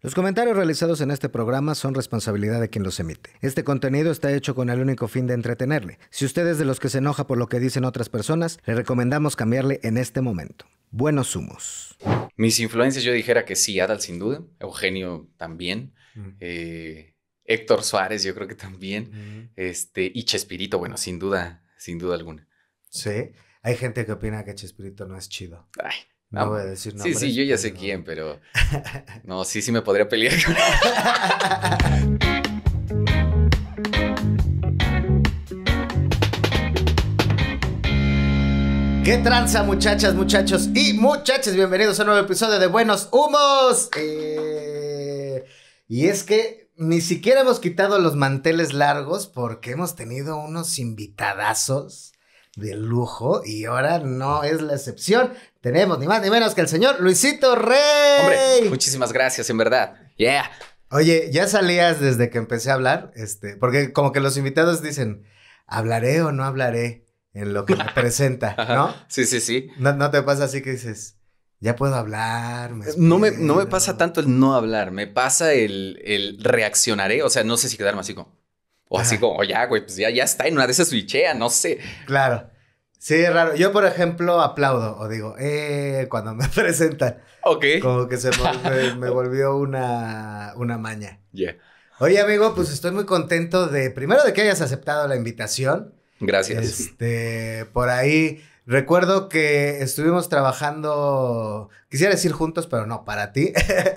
Los comentarios realizados en este programa son responsabilidad de quien los emite. Este contenido está hecho con el único fin de entretenerle. Si usted es de los que se enoja por lo que dicen otras personas, le recomendamos cambiarle en este momento. Buenos humos. Mis influencias, yo dijera que sí, Adal sin duda, Eugenio también, mm. eh, Héctor Suárez yo creo que también, mm. este, y Chespirito, bueno, sin duda, sin duda alguna. Sí, hay gente que opina que Chespirito no es chido. Ay. No, voy a decir nada. Sí, sí, yo ya sé quién, pero. No, sí, sí me podría pelear con ¿Qué tranza, muchachas, muchachos y muchachas? Bienvenidos a un nuevo episodio de Buenos Humos. Eh, y es que ni siquiera hemos quitado los manteles largos porque hemos tenido unos invitadazos de lujo y ahora no es la excepción. Tenemos ni más ni menos que el señor Luisito Rey. Hombre, muchísimas gracias, en verdad. Yeah. Oye, ya salías desde que empecé a hablar, este, porque como que los invitados dicen, hablaré o no hablaré en lo que me presenta, ¿no? sí, sí, sí. No, te pasa así que dices, ya puedo hablar. no, me, no me pasa tanto el no hablar, me pasa el, el reaccionaré, o sea, no sé si quedarme así como, o así como, oh, ya, güey, pues ya, ya está, en una de esas switchea, no sé. Claro. Sí, es raro. Yo, por ejemplo, aplaudo o digo, eh, cuando me presentan. Ok. Como que se me, volvió una, una maña. Yeah. Oye, amigo, pues estoy muy contento de, primero, de que hayas aceptado la invitación. Gracias. Este, por ahí, recuerdo que estuvimos trabajando, quisiera decir juntos, pero no, para ti.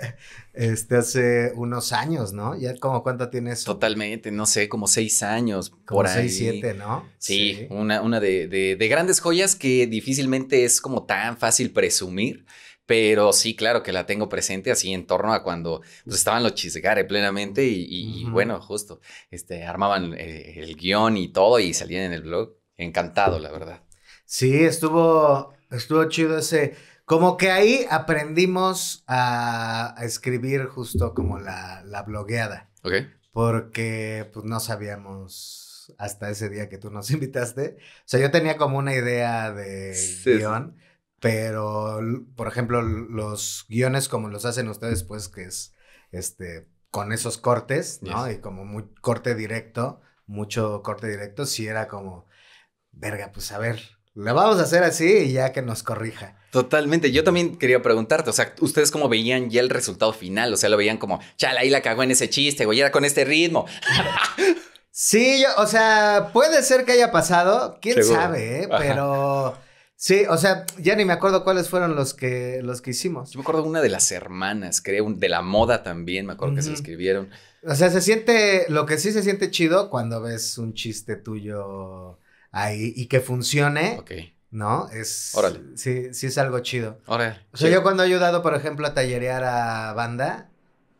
este, hace unos años, ¿no? ¿Ya como cuánto tienes? Totalmente, no sé, como seis años, como por seis, ahí. siete, ¿no? Sí, una, de, grandes joyas que difícilmente es como tan fácil presumir. Pero sí, claro que la tengo presente así en torno a cuando pues, estaban los chisgares plenamente y, bueno, justo, este, armaban eh, el guión y todo y salían en el blog. Encantado, la verdad. Sí, estuvo, estuvo chido ese como que ahí aprendimos a, escribir justo como la, la blogueada. Ok. Porque pues no sabíamos hasta ese día que tú nos invitaste. O sea, yo tenía como una idea de guión, pero por ejemplo, los guiones como los hacen ustedes, pues que es este con esos cortes, ¿no? Y como muy corte directo, mucho corte directo, sí era como, verga, pues a ver, la vamos a hacer así y ya que nos corrija. Totalmente. Yo también quería preguntarte, o sea, ¿ustedes cómo veían ya el resultado final? O sea, lo veían como, chala, ahí la cagó en ese chiste, güey, era con este ritmo. sí, yo, o sea, puede ser que haya pasado, quién sabe, ¿eh? pero... Sí, o sea, ya ni me acuerdo cuáles fueron los que, los que hicimos. Yo me acuerdo una de las hermanas, creo, de la moda también, me acuerdo que se escribieron. O sea, se siente, lo que sí se siente chido cuando ves un chiste tuyo ahí y que funcione. Ok. ¿no? Es, Órale. Sí, sí es algo chido. Órale. O sea, yo cuando he ayudado, por ejemplo, a tallerear a banda,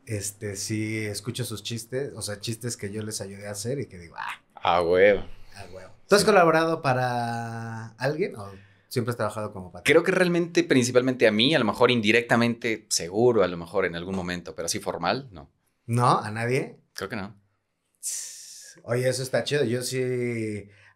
este, sí escucho sus chistes, o sea, chistes que yo les ayudé a hacer y que digo, ah. A huevo. A huevo. ¿Tú has colaborado para alguien o siempre has trabajado como patrón? Creo que realmente, principalmente a mí, a lo mejor indirectamente, seguro, a lo mejor en algún momento, pero así formal, no. ¿No? ¿A nadie? Creo que no. Oye, eso está chido. Yo sí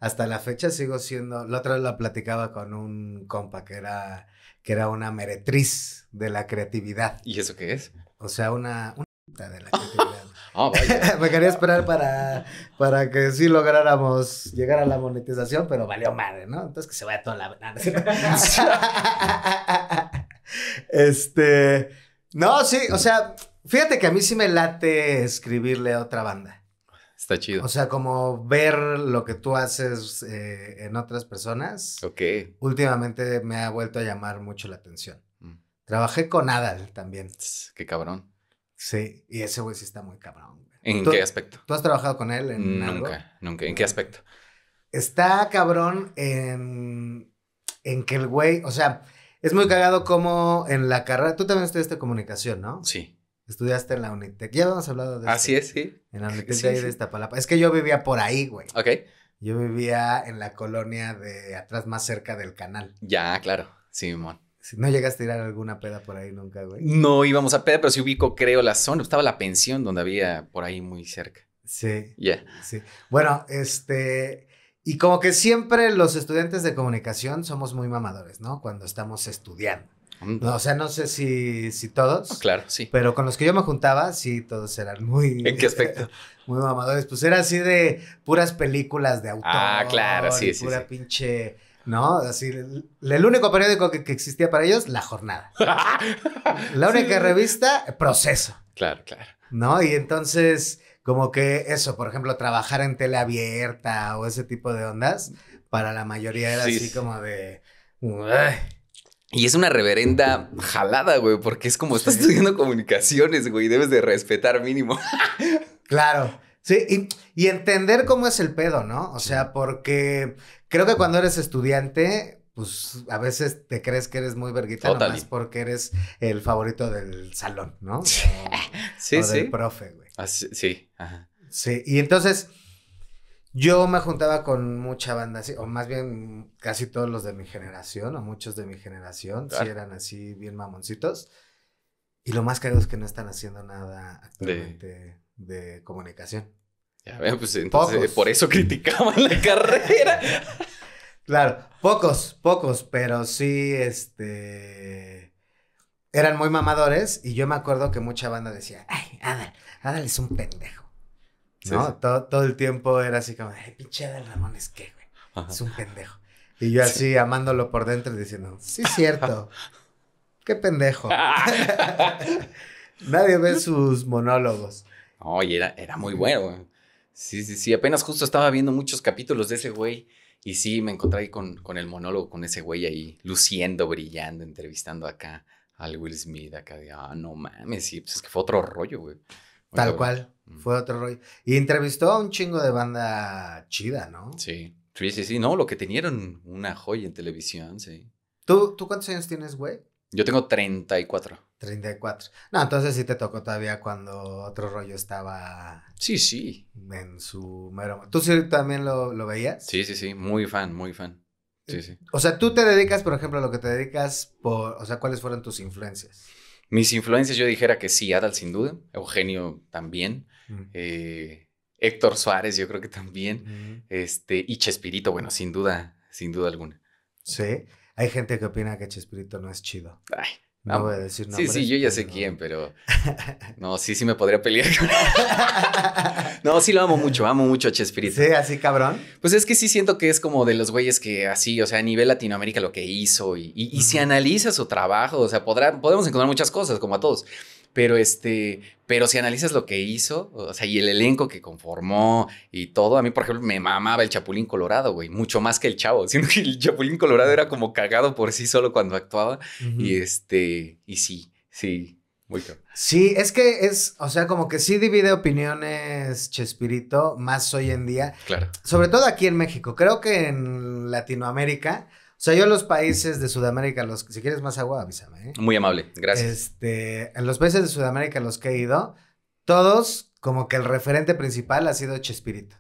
hasta la fecha sigo siendo, la otra vez la platicaba con un compa que era, que era una meretriz de la creatividad. ¿Y eso qué es? O sea, una, de la creatividad. Ah, me quería esperar para, para que sí lográramos llegar a la monetización, pero valió madre, ¿no? Entonces que se vaya toda la... este... No, sí, o sea, fíjate que a mí sí me late escribirle a otra banda. Está chido. O sea, como ver lo que tú haces eh, en otras personas. Ok. Últimamente me ha vuelto a llamar mucho la atención. Mm. Trabajé con Adal también. Qué cabrón. Sí, y ese güey sí está muy cabrón. ¿En qué aspecto? ¿Tú has trabajado con él en Nunca, nunca. ¿En qué aspecto? Está cabrón en, en que el güey, o sea, es muy cagado como en la carrera. Tú también estudiaste comunicación, ¿no? Sí. Estudiaste en la Unitec. Ya hemos hablado de Así es, sí. En la Unitec de, esta Es que yo vivía por ahí, güey. Ok. Yo vivía en la colonia de atrás más cerca del canal. Ya, claro. Sí, mon. ¿No llegaste a tirar alguna peda por ahí nunca, güey? No íbamos a peda, pero sí ubico, creo, la zona. Estaba la pensión donde había por ahí muy cerca. Sí. Ya. Sí. Bueno, este. Y como que siempre los estudiantes de comunicación somos muy mamadores, ¿no? Cuando estamos estudiando. O sea, no sé si, si todos. Ah, claro, sí. Pero con los que yo me juntaba, sí, todos eran muy. ¿En qué aspecto? muy mamadores. Pues era así de puras películas de autor. Ah, claro, sí, sí. Pura pinche. ¿no? Así, el, único periódico que, existía para ellos, La Jornada. la única revista, Proceso. Claro, claro. ¿No? Y entonces, como que eso, por ejemplo, trabajar en tele abierta o ese tipo de ondas, para la mayoría era así como de... Y es una reverenda jalada, güey, porque es como estás estudiando comunicaciones, güey, debes de respetar mínimo. claro. Sí, y, entender cómo es el pedo, ¿no? O sea, porque creo que cuando eres estudiante, pues a veces te crees que eres muy verguita Total. nomás porque eres el favorito del salón, ¿no? Sí, sí, sí. Del profe, güey. sí, ajá. Sí, y entonces yo me juntaba con mucha banda o más bien casi todos los de mi generación, o muchos de mi generación, sí eran así bien mamoncitos. Y lo más caro es que no están haciendo nada actualmente de, comunicación. Ya pues entonces eh, por eso criticaban la carrera. claro, pocos, pocos, pero sí, este. Eran muy mamadores y yo me acuerdo que mucha banda decía, ay, Adal, Adal es un pendejo ¿no? Todo, el tiempo era así como, ¡Ay, pinche del Ramón es que, güey, es un pendejo. Y yo así amándolo por dentro diciendo, sí, cierto, qué pendejo. Nadie ve sus monólogos. Oye, era, era muy bueno, güey. Sí, sí, sí, apenas justo estaba viendo muchos capítulos de ese güey. Y sí, me encontré ahí con, con el monólogo, con ese güey ahí, luciendo, brillando, entrevistando acá al Will Smith, acá de, ah, no mames, sí, pues es que fue otro rollo, güey. Tal cual. Fue otro rollo. Y entrevistó a un chingo de banda chida, ¿no? Sí. Sí, sí, sí. No, lo que tenían una joya en televisión, sí. ¿Tú, ¿Tú cuántos años tienes, güey? Yo tengo 34. 34. No, entonces sí te tocó todavía cuando otro rollo estaba. Sí, sí. En su mero. ¿Tú sí también lo, lo veías? Sí, sí, sí. Muy fan, muy fan. Sí, eh, sí. O sea, tú te dedicas, por ejemplo, a lo que te dedicas por. O sea, ¿cuáles fueron tus influencias? Mis influencias, yo dijera que sí, Adal sin duda. Eugenio también. Eh, Héctor Suárez, yo creo que también. Este, y Chespirito, bueno, sin duda, sin duda alguna. Sí. Hay gente que opina que Chespirito no es chido. no, voy a decir nada. Sí, sí, yo ya sé quién, pero. No, sí, sí me podría pelear. no, sí lo amo mucho, amo mucho a Chespirito. Sí, así cabrón. Pues es que sí siento que es como de los güeyes que así, o sea, a nivel Latinoamérica lo que hizo y, se analiza su trabajo, o sea, podemos encontrar muchas cosas, como a todos pero este, pero si analizas lo que hizo, o sea, y el elenco que conformó y todo, a mí, por ejemplo, me mamaba el Chapulín Colorado, güey, mucho más que el Chavo, sino que el Chapulín Colorado era como cagado por sí solo cuando actuaba y este, y sí, sí, muy claro. Sí, es que es, o sea, como que sí divide opiniones Chespirito más hoy en día. Claro. Sobre todo aquí en México. Creo que en Latinoamérica o sea, yo los países de Sudamérica, los, si quieres más agua, avísame. ¿eh? Muy amable, gracias. Este, en los países de Sudamérica los que he ido, todos como que el referente principal ha sido Chespirito.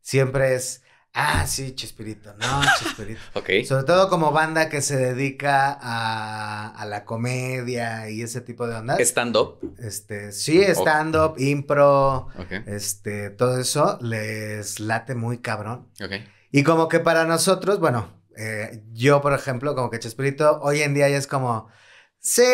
Siempre es, ah, sí, Chespirito, no, Chespirito. ok. Sobre todo como banda que se dedica a, a la comedia y ese tipo de ondas. Stand-up. Este, sí, stand-up, impro, este, todo eso les late muy cabrón. Ok. Y como que para nosotros, bueno, eh, yo, por ejemplo, como que Chespirito, hoy en día ya es como, sí,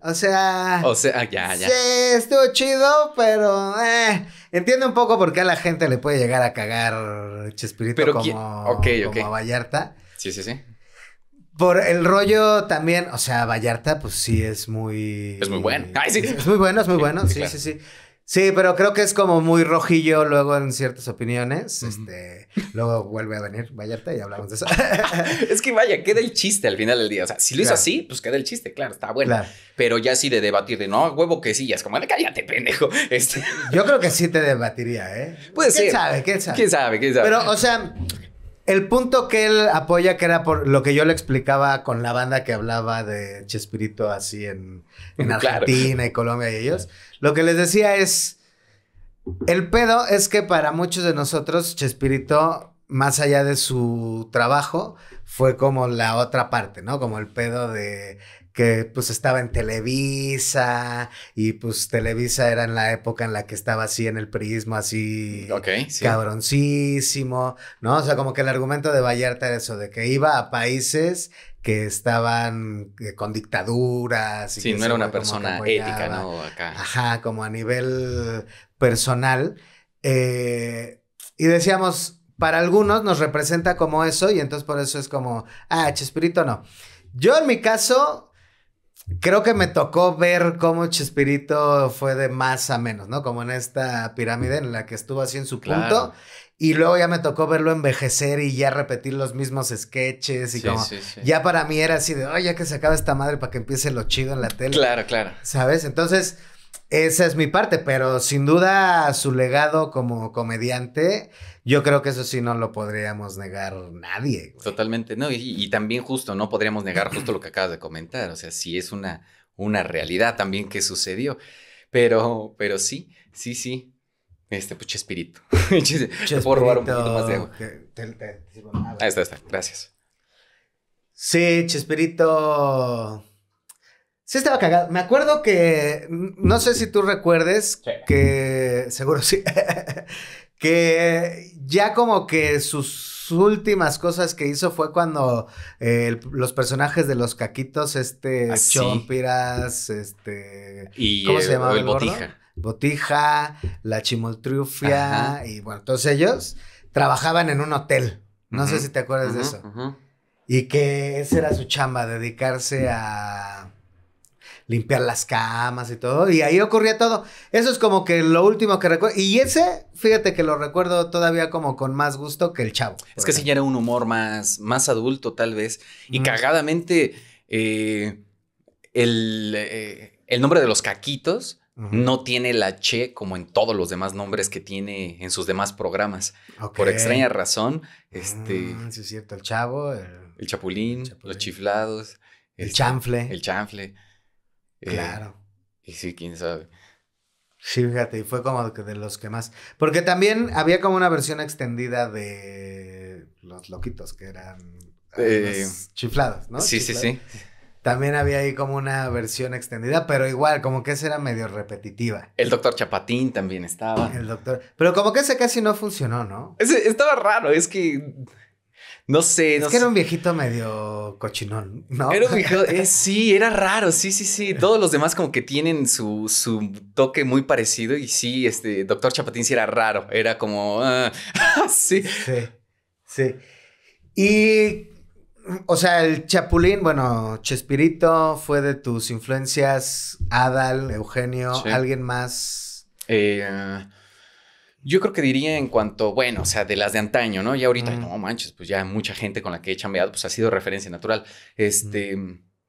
o sea, o sea, ya, ya. sí, estuvo chido, pero eh, entiendo un poco por qué a la gente le puede llegar a cagar Chespirito como, como Vallarta. Sí, sí, sí. Por el rollo también, o sea, Vallarta, pues sí es muy. Es muy bueno. Es muy bueno, es muy bueno. Sí, sí, sí. Sí, pero creo que es como muy rojillo luego en ciertas opiniones. Este, luego vuelve a venir Vallarta y hablamos de eso. es que vaya, queda el chiste al final del día. O sea, si lo hizo así, pues queda el chiste, claro, está bueno. Pero ya sí de debatir de no, huevo que sí, ya es como, cállate, pendejo. Este... Yo creo que sí te debatiría, ¿eh? Puede ¿Quién ¿Quién sabe? ¿Quién sabe? ¿Quién sabe? Pero, o sea, el punto que él apoya, que era por lo que yo le explicaba con la banda que hablaba de Chespirito así en, en Argentina y Colombia y ellos, lo que les decía es, el pedo es que para muchos de nosotros Chespirito, más allá de su trabajo, fue como la otra parte, ¿no? Como el pedo de que pues estaba en Televisa y pues Televisa era en la época en la que estaba así en el prisma, así Ok, cabroncísimo, ¿no? O sea, como que el argumento de Vallarta era eso, de que iba a países que estaban eh, con dictaduras. Y sí, no era una persona ética, ¿no? Acá. Ajá, como a nivel personal. Eh, y decíamos, para algunos nos representa como eso y entonces por eso es como, ah, Chespirito no. Yo en mi caso Creo que me tocó ver cómo Chespirito fue de más a menos, ¿no? Como en esta pirámide en la que estuvo así en su punto. Y luego ya me tocó verlo envejecer y ya repetir los mismos sketches y como... Ya para mí era así de, oye, ya que se acaba esta madre para que empiece lo chido en la tele. Claro, claro. ¿Sabes? Entonces esa es mi parte, pero sin duda su legado como comediante, yo creo que eso sí no lo podríamos negar nadie. Totalmente, no, y, también justo, no podríamos negar justo lo que acabas de comentar, o sea, sí es una, una realidad también que sucedió, pero, pero sí, sí, sí, este, pues, Chespirito. Puedo robar un poquito más de agua. Ahí está, está. Gracias. Sí, Chespirito. Sí estaba cagado. Me acuerdo que, no sé si tú recuerdes, que seguro sí, que ya como que sus últimas cosas que hizo fue cuando eh, los personajes de los caquitos, este, ah, Chompiras, este, y, ¿cómo se llamaba? El, Botija. Botija, la Chimoltrufia y bueno, todos ellos trabajaban en un hotel. No sé si te acuerdas de eso. Y que esa era su chamba, dedicarse a limpiar las camas y todo. Y ahí ocurría todo. Eso es como que lo último que recuerdo. Y ese, fíjate que lo recuerdo todavía como con más gusto que el chavo. Es que sí, ya era un humor más, más adulto tal vez. Y cagadamente, eh, eh, el, nombre de los caquitos. No tiene la che como en todos los demás nombres que tiene en sus demás programas. Por extraña razón, este. Mm, sí, es cierto, el chavo, el, chapulín, los chiflados, el, el este, chanfle. El chanfle. Eh, claro. Y sí, quién sabe. Sí, fíjate, y fue como de los que más. Porque también había como una versión extendida de los loquitos, que eran eh, chiflados, ¿no? Sí, sí, sí. También había ahí como una versión extendida, pero igual, como que esa era medio repetitiva. El doctor Chapatín también estaba. El doctor. Pero como que ese casi no funcionó, ¿no? estaba raro, es que no sé. Es que era un viejito medio cochinón, ¿no? Era un viejito, eh, sí, era raro, sí, sí, sí. Todos los demás como que tienen su, toque muy parecido y sí, este, doctor Chapatín sí era raro, era como, ah, sí. Sí, sí. Y, o sea, el Chapulín, bueno, Chespirito fue de tus influencias, Adal, Eugenio, alguien más. Eh... Yo creo que diría en cuanto, bueno, o sea, de las de antaño, ¿no? y ahorita, no manches, pues ya mucha gente con la que he chambeado, pues ha sido referencia natural. Este,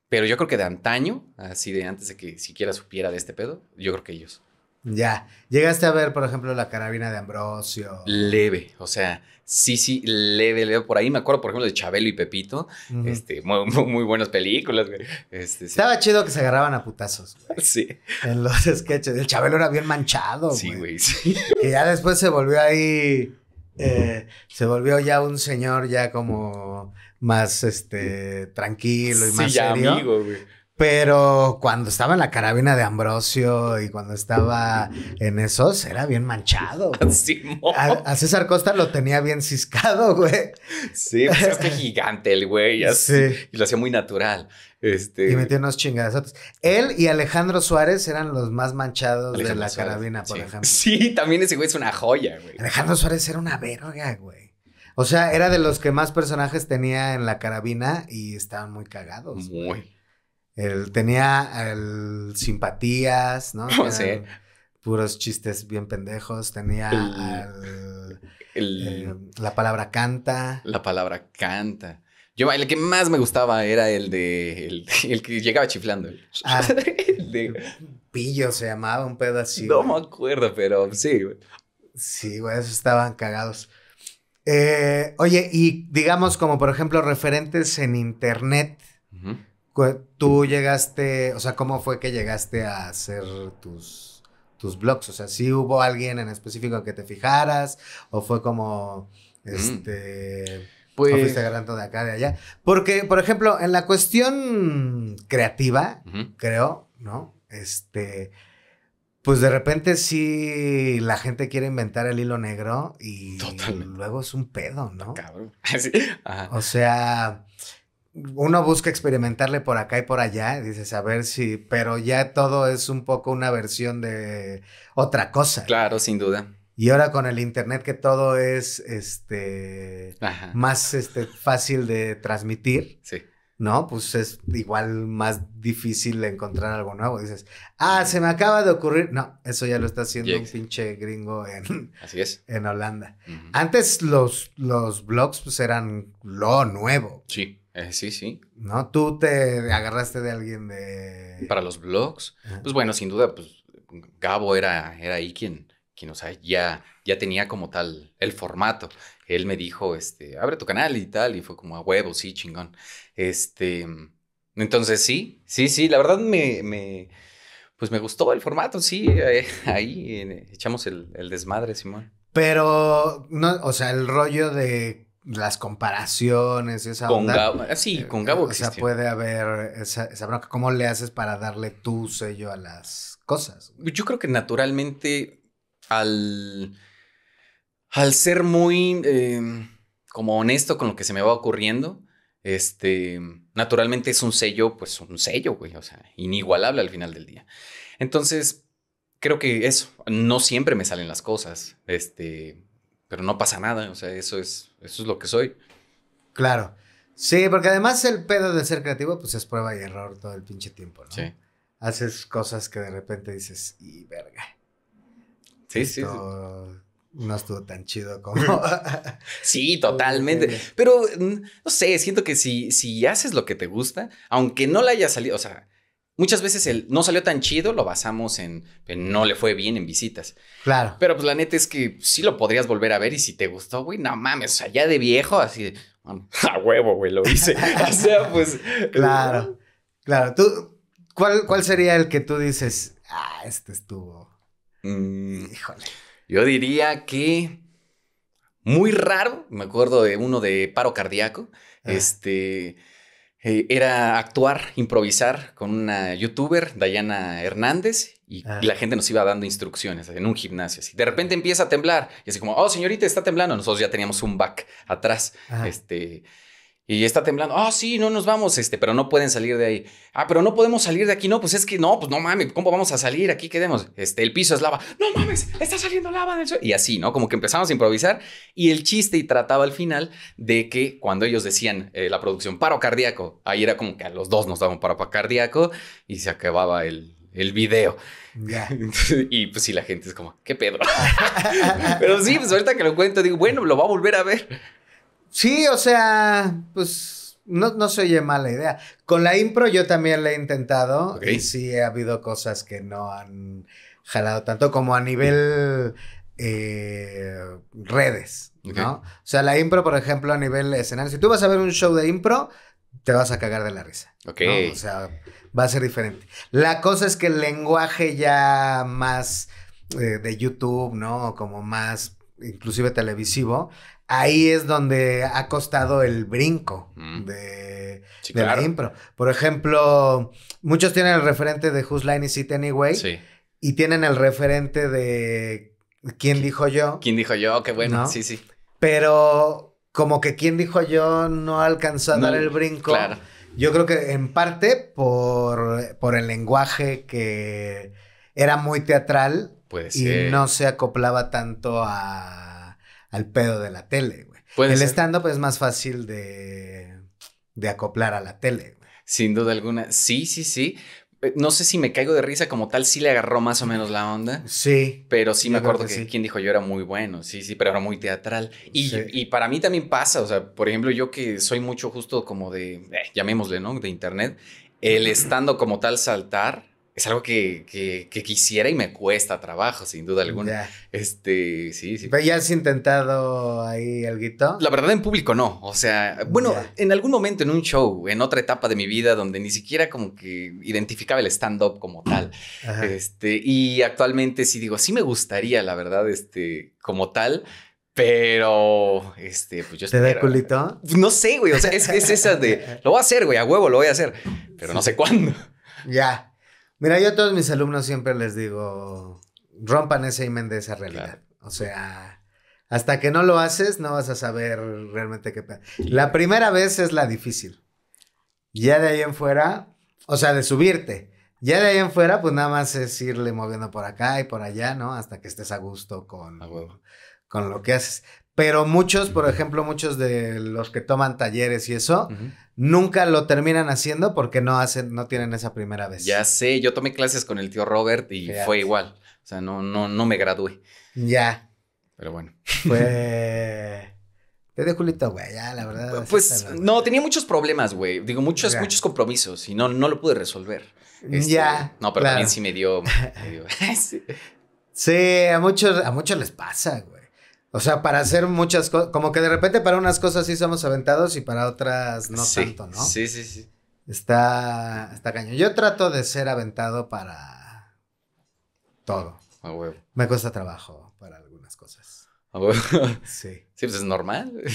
pero yo creo que de antaño, así de antes de que siquiera supiera de este pedo, yo creo que ellos. Ya. ¿Llegaste a ver, por ejemplo, la carabina de Ambrosio? Leve, o sea, sí, sí, leve, leve. Por ahí me acuerdo, por ejemplo, de Chabelo y Pepito. este, muy, muy, buenas películas, güey. Este, Estaba chido que se agarraban a putazos, Sí. En los sketches. El Chabelo era bien manchado, sí, güey. sí, Y ya después se volvió ahí. Eh, se volvió ya un señor ya como más este tranquilo y sí, ya amigo, güey. Pero cuando estaba en la carabina de Ambrosio y cuando estaba en esos, era bien manchado. a, a, César Costa lo tenía bien ciscado, güey. Sí, pues que gigante el güey. sí. Y lo hacía muy natural. Este... Y metió unos chingados. Él y Alejandro Suárez eran los más manchados de la carabina, por ejemplo. Sí, también ese güey es una joya, güey. Alejandro Suárez era una verga, güey. O sea, era de los que más personajes tenía en la carabina y estaban muy cagados. Muy. El, tenía simpatías, ¿no? Puros chistes bien pendejos. Tenía em, la palabra canta. La palabra canta. Yo, el que más me gustaba era el de. El, que llegaba chiflando. Ah, de... Pillo se llamaba un pedo así. No me acuerdo, pero sí. Sí, güey, esos estaban cagados. Eh, oye, y digamos, como por ejemplo, referentes en internet. Tú llegaste, o sea, ¿cómo fue que llegaste a hacer tus, tus blogs? O sea, ¿sí hubo alguien en específico que te fijaras? ¿O fue como, mm. este... Pues... O fuiste agarrando de acá, de allá. Porque, por ejemplo, en la cuestión creativa, creo, ¿no? Este, pues de repente sí la gente quiere inventar el hilo negro y luego es un pedo, ¿no? Ah, cabrón. O sea, uno busca experimentarle por acá y por allá, dices, a ver si, pero ya todo es un poco una versión de otra cosa. Claro, sin duda. Y ahora con el internet que todo es este más este fácil de transmitir. Sí. ¿No? Pues es igual más difícil encontrar algo nuevo. Dices, ah, se me acaba de ocurrir. No, eso ya lo está haciendo un pinche gringo en, Así es. en Holanda. Antes los, los blogs pues eran lo nuevo. Sí. Eh, sí, sí. ¿No? Tú te agarraste de alguien de... Para los blogs. Pues bueno, sin duda, pues Gabo era, era ahí quien, o sea, ya, ya tenía como tal el formato. Él me dijo, este, abre tu canal y tal, y fue como a huevos, sí, chingón. Este, entonces sí, sí, sí, la verdad me, me pues me gustó el formato, sí, eh, ahí eh, echamos el, el desmadre, Simón. Pero, no, o sea, el rollo de las comparaciones y esa con Gabo, ah, sí, eh, con Gabo O sea, puede haber esa, ¿Cómo le haces para darle tu sello a las cosas? Pues yo creo que naturalmente al, al ser muy em, como honesto con lo que se me va ocurriendo, este, naturalmente es un sello, pues un sello, güey, o sea, inigualable al final del día. Entonces, creo que eso, no siempre me salen las cosas, este, pero no pasa nada, o sea, eso es, eso es lo que soy. Claro. Sí, porque además el pedo de ser creativo, pues es prueba y error todo el pinche tiempo, ¿no? Sí. Haces cosas que de repente dices, y verga. Sí, sí, No estuvo tan chido como. sí, totalmente. Pero mm, no sé, siento que si, si haces lo que te gusta, aunque no le haya salido, o sea, muchas veces el no salió tan chido lo basamos en, no le fue bien en visitas. Claro. Pero pues la neta es que sí lo podrías volver a ver y si te gustó, güey, no mames, o allá de viejo, así, a huevo, güey, lo hice. o sea, pues. Claro, claro. ¿Tú, cuál, ¿Cuál sería el que tú dices, ah, este estuvo? Mm, Híjole. Yo diría que muy raro, me acuerdo de uno de paro cardíaco, este eh, era actuar, improvisar con una youtuber, Dayana Hernández, y ah. la gente nos iba dando instrucciones en un gimnasio. De repente empieza a temblar y así como, oh, señorita, está temblando. Nosotros ya teníamos un back atrás. Ah. Este, y está temblando, ah, sí, no nos vamos, este, pero no pueden salir de ahí. Ah, pero no podemos salir de aquí, no, pues es que no, pues no mames, ¿cómo vamos a salir? Aquí quedemos. Este, el piso es lava. No mames, está saliendo lava del suelo. Y así, ¿no? Como que empezamos a improvisar y el chiste y trataba al final de que cuando ellos decían eh, la producción paro cardíaco, ahí era como que a los dos nos daban paro cardíaco y se acababa el, el video. y pues sí, la gente es como, ¿qué pedo? pero sí, pues ahorita que lo cuento, digo, bueno, lo va a volver a ver. Sí, o sea, pues no, se oye mala idea. Con la impro yo también la he intentado y sí ha habido cosas que no han jalado tanto como a nivel eh, redes, ¿no? O sea, la impro, por ejemplo, a nivel escenario. Si tú vas a ver un show de impro, te vas a cagar de la risa. Ok. O sea, va a ser diferente. La cosa es que el lenguaje ya más eh, de YouTube, ¿no? Como más inclusive televisivo, ahí es donde ha costado el brinco mm. de, la impro. Por ejemplo, muchos tienen el referente de Who's Line Is It Anyway. Sí. Y tienen el referente de ¿Quién dijo yo? ¿Quién dijo yo? Qué bueno, sí, sí. Pero como que ¿Quién dijo yo? no alcanzó a dar el brinco. Yo creo que en parte por, por el lenguaje que era muy teatral. Y no se acoplaba tanto a al pedo de la tele, güey. El stand-up es más fácil de, acoplar a la tele, Sin duda alguna. Sí, sí, sí. Eh, no sé si me caigo de risa como tal, sí le agarró más o menos la onda. Sí. Pero sí me acuerdo que, quien dijo yo era muy bueno, sí, sí, pero era muy teatral. Y, para mí también pasa, o sea, por ejemplo, yo que soy mucho justo como de, eh, llamémosle, ¿no? De internet, el estando como tal saltar, es algo que, quisiera y me cuesta trabajo, sin duda alguna. Ya. Este, sí, sí. ya has intentado ahí algo? La verdad, en público no. O sea, bueno, en algún momento, en un show, en otra etapa de mi vida, donde ni siquiera como que identificaba el stand-up como tal. Este, y actualmente sí digo, sí me gustaría, la verdad, este, como tal. Pero, este, pues yo ¿Te da culito? Pues, no sé, güey. O sea, es, esa de, lo voy a hacer, güey, a huevo, lo voy a hacer. Pero no sé cuándo. Ya. Mira, yo a todos mis alumnos siempre les digo, rompan ese imen de esa realidad. O sea, hasta que no lo haces, no vas a saber realmente qué pasa. La primera vez es la difícil. Ya de ahí en fuera, o sea, de subirte. Ya de ahí en fuera, pues nada más es irle moviendo por acá y por allá, ¿no? Hasta que estés a gusto con, con lo que haces. Pero muchos, por ejemplo, muchos de los que toman talleres y eso, nunca lo terminan haciendo porque no hacen, no tienen esa primera vez. Ya sé, yo tomé clases con el tío Robert y fue igual. O sea, no, no, no me gradué. Ya. Pero bueno. Fue. Te de culito, güey, ya, la verdad. Pues, no, tenía muchos problemas, güey. Digo, muchos, muchos compromisos y no, no lo pude resolver. Este, ya. No, pero también sí me dio. Me sí. sí, a muchos, a muchos les pasa, güey. O sea, para hacer muchas cosas, como que de repente para unas cosas sí somos aventados y para otras no tanto, ¿no? Sí, sí, sí. Está, está cañón. Yo trato de ser aventado para todo. A huevo. Me cuesta trabajo para algunas cosas. A Sí. Sí, pues es normal.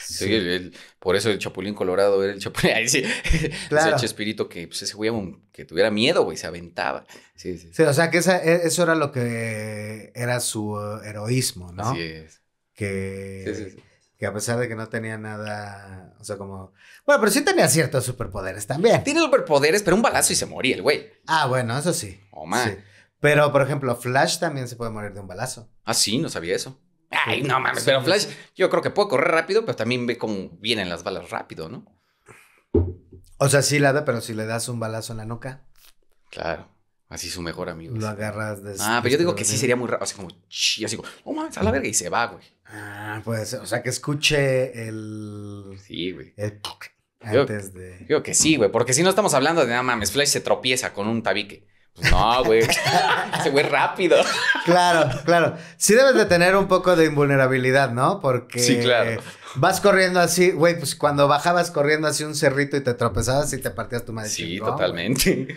Sí. por eso el Chapulín Colorado era el Chapulín. Claro. Ese espíritu que pues, ese güey, que tuviera miedo, güey, se aventaba. Sí, sí. o sea, que e, eso era lo que era su uh, heroísmo, ¿no? Así es. Que, que a pesar de que no tenía nada, o sea, como... Bueno, pero sí tenía ciertos superpoderes también. Tiene superpoderes, pero un balazo y se moría el güey. Ah, bueno, eso sí. O oh, más. Pero, por ejemplo, Flash también se puede morir de un balazo. Ah, sí, no sabía eso. Ay, no mames, pero Flash, yo creo que puede correr rápido, pero también ve cómo vienen las balas rápido, ¿no? O sea, sí la da, pero si le das un balazo en la nuca. Claro. Así su mejor amigo. Lo agarras de Ah, pero yo digo que sí sería muy rápido. Así como, y así como, oh mames, a la verga. Y se va, güey. Ah, pues, o sea, que escuche el. Sí, güey. El. Antes yo, de. que sí, güey. Porque si no estamos hablando de, no mames, Flash se tropieza con un tabique. Pues no, güey. Se güey rápido. Claro, claro. Sí debes de tener un poco de invulnerabilidad, ¿no? Porque sí, claro. vas corriendo así, güey, pues cuando bajabas corriendo así un cerrito y te tropezabas y te partías tu madre. Sí, totalmente.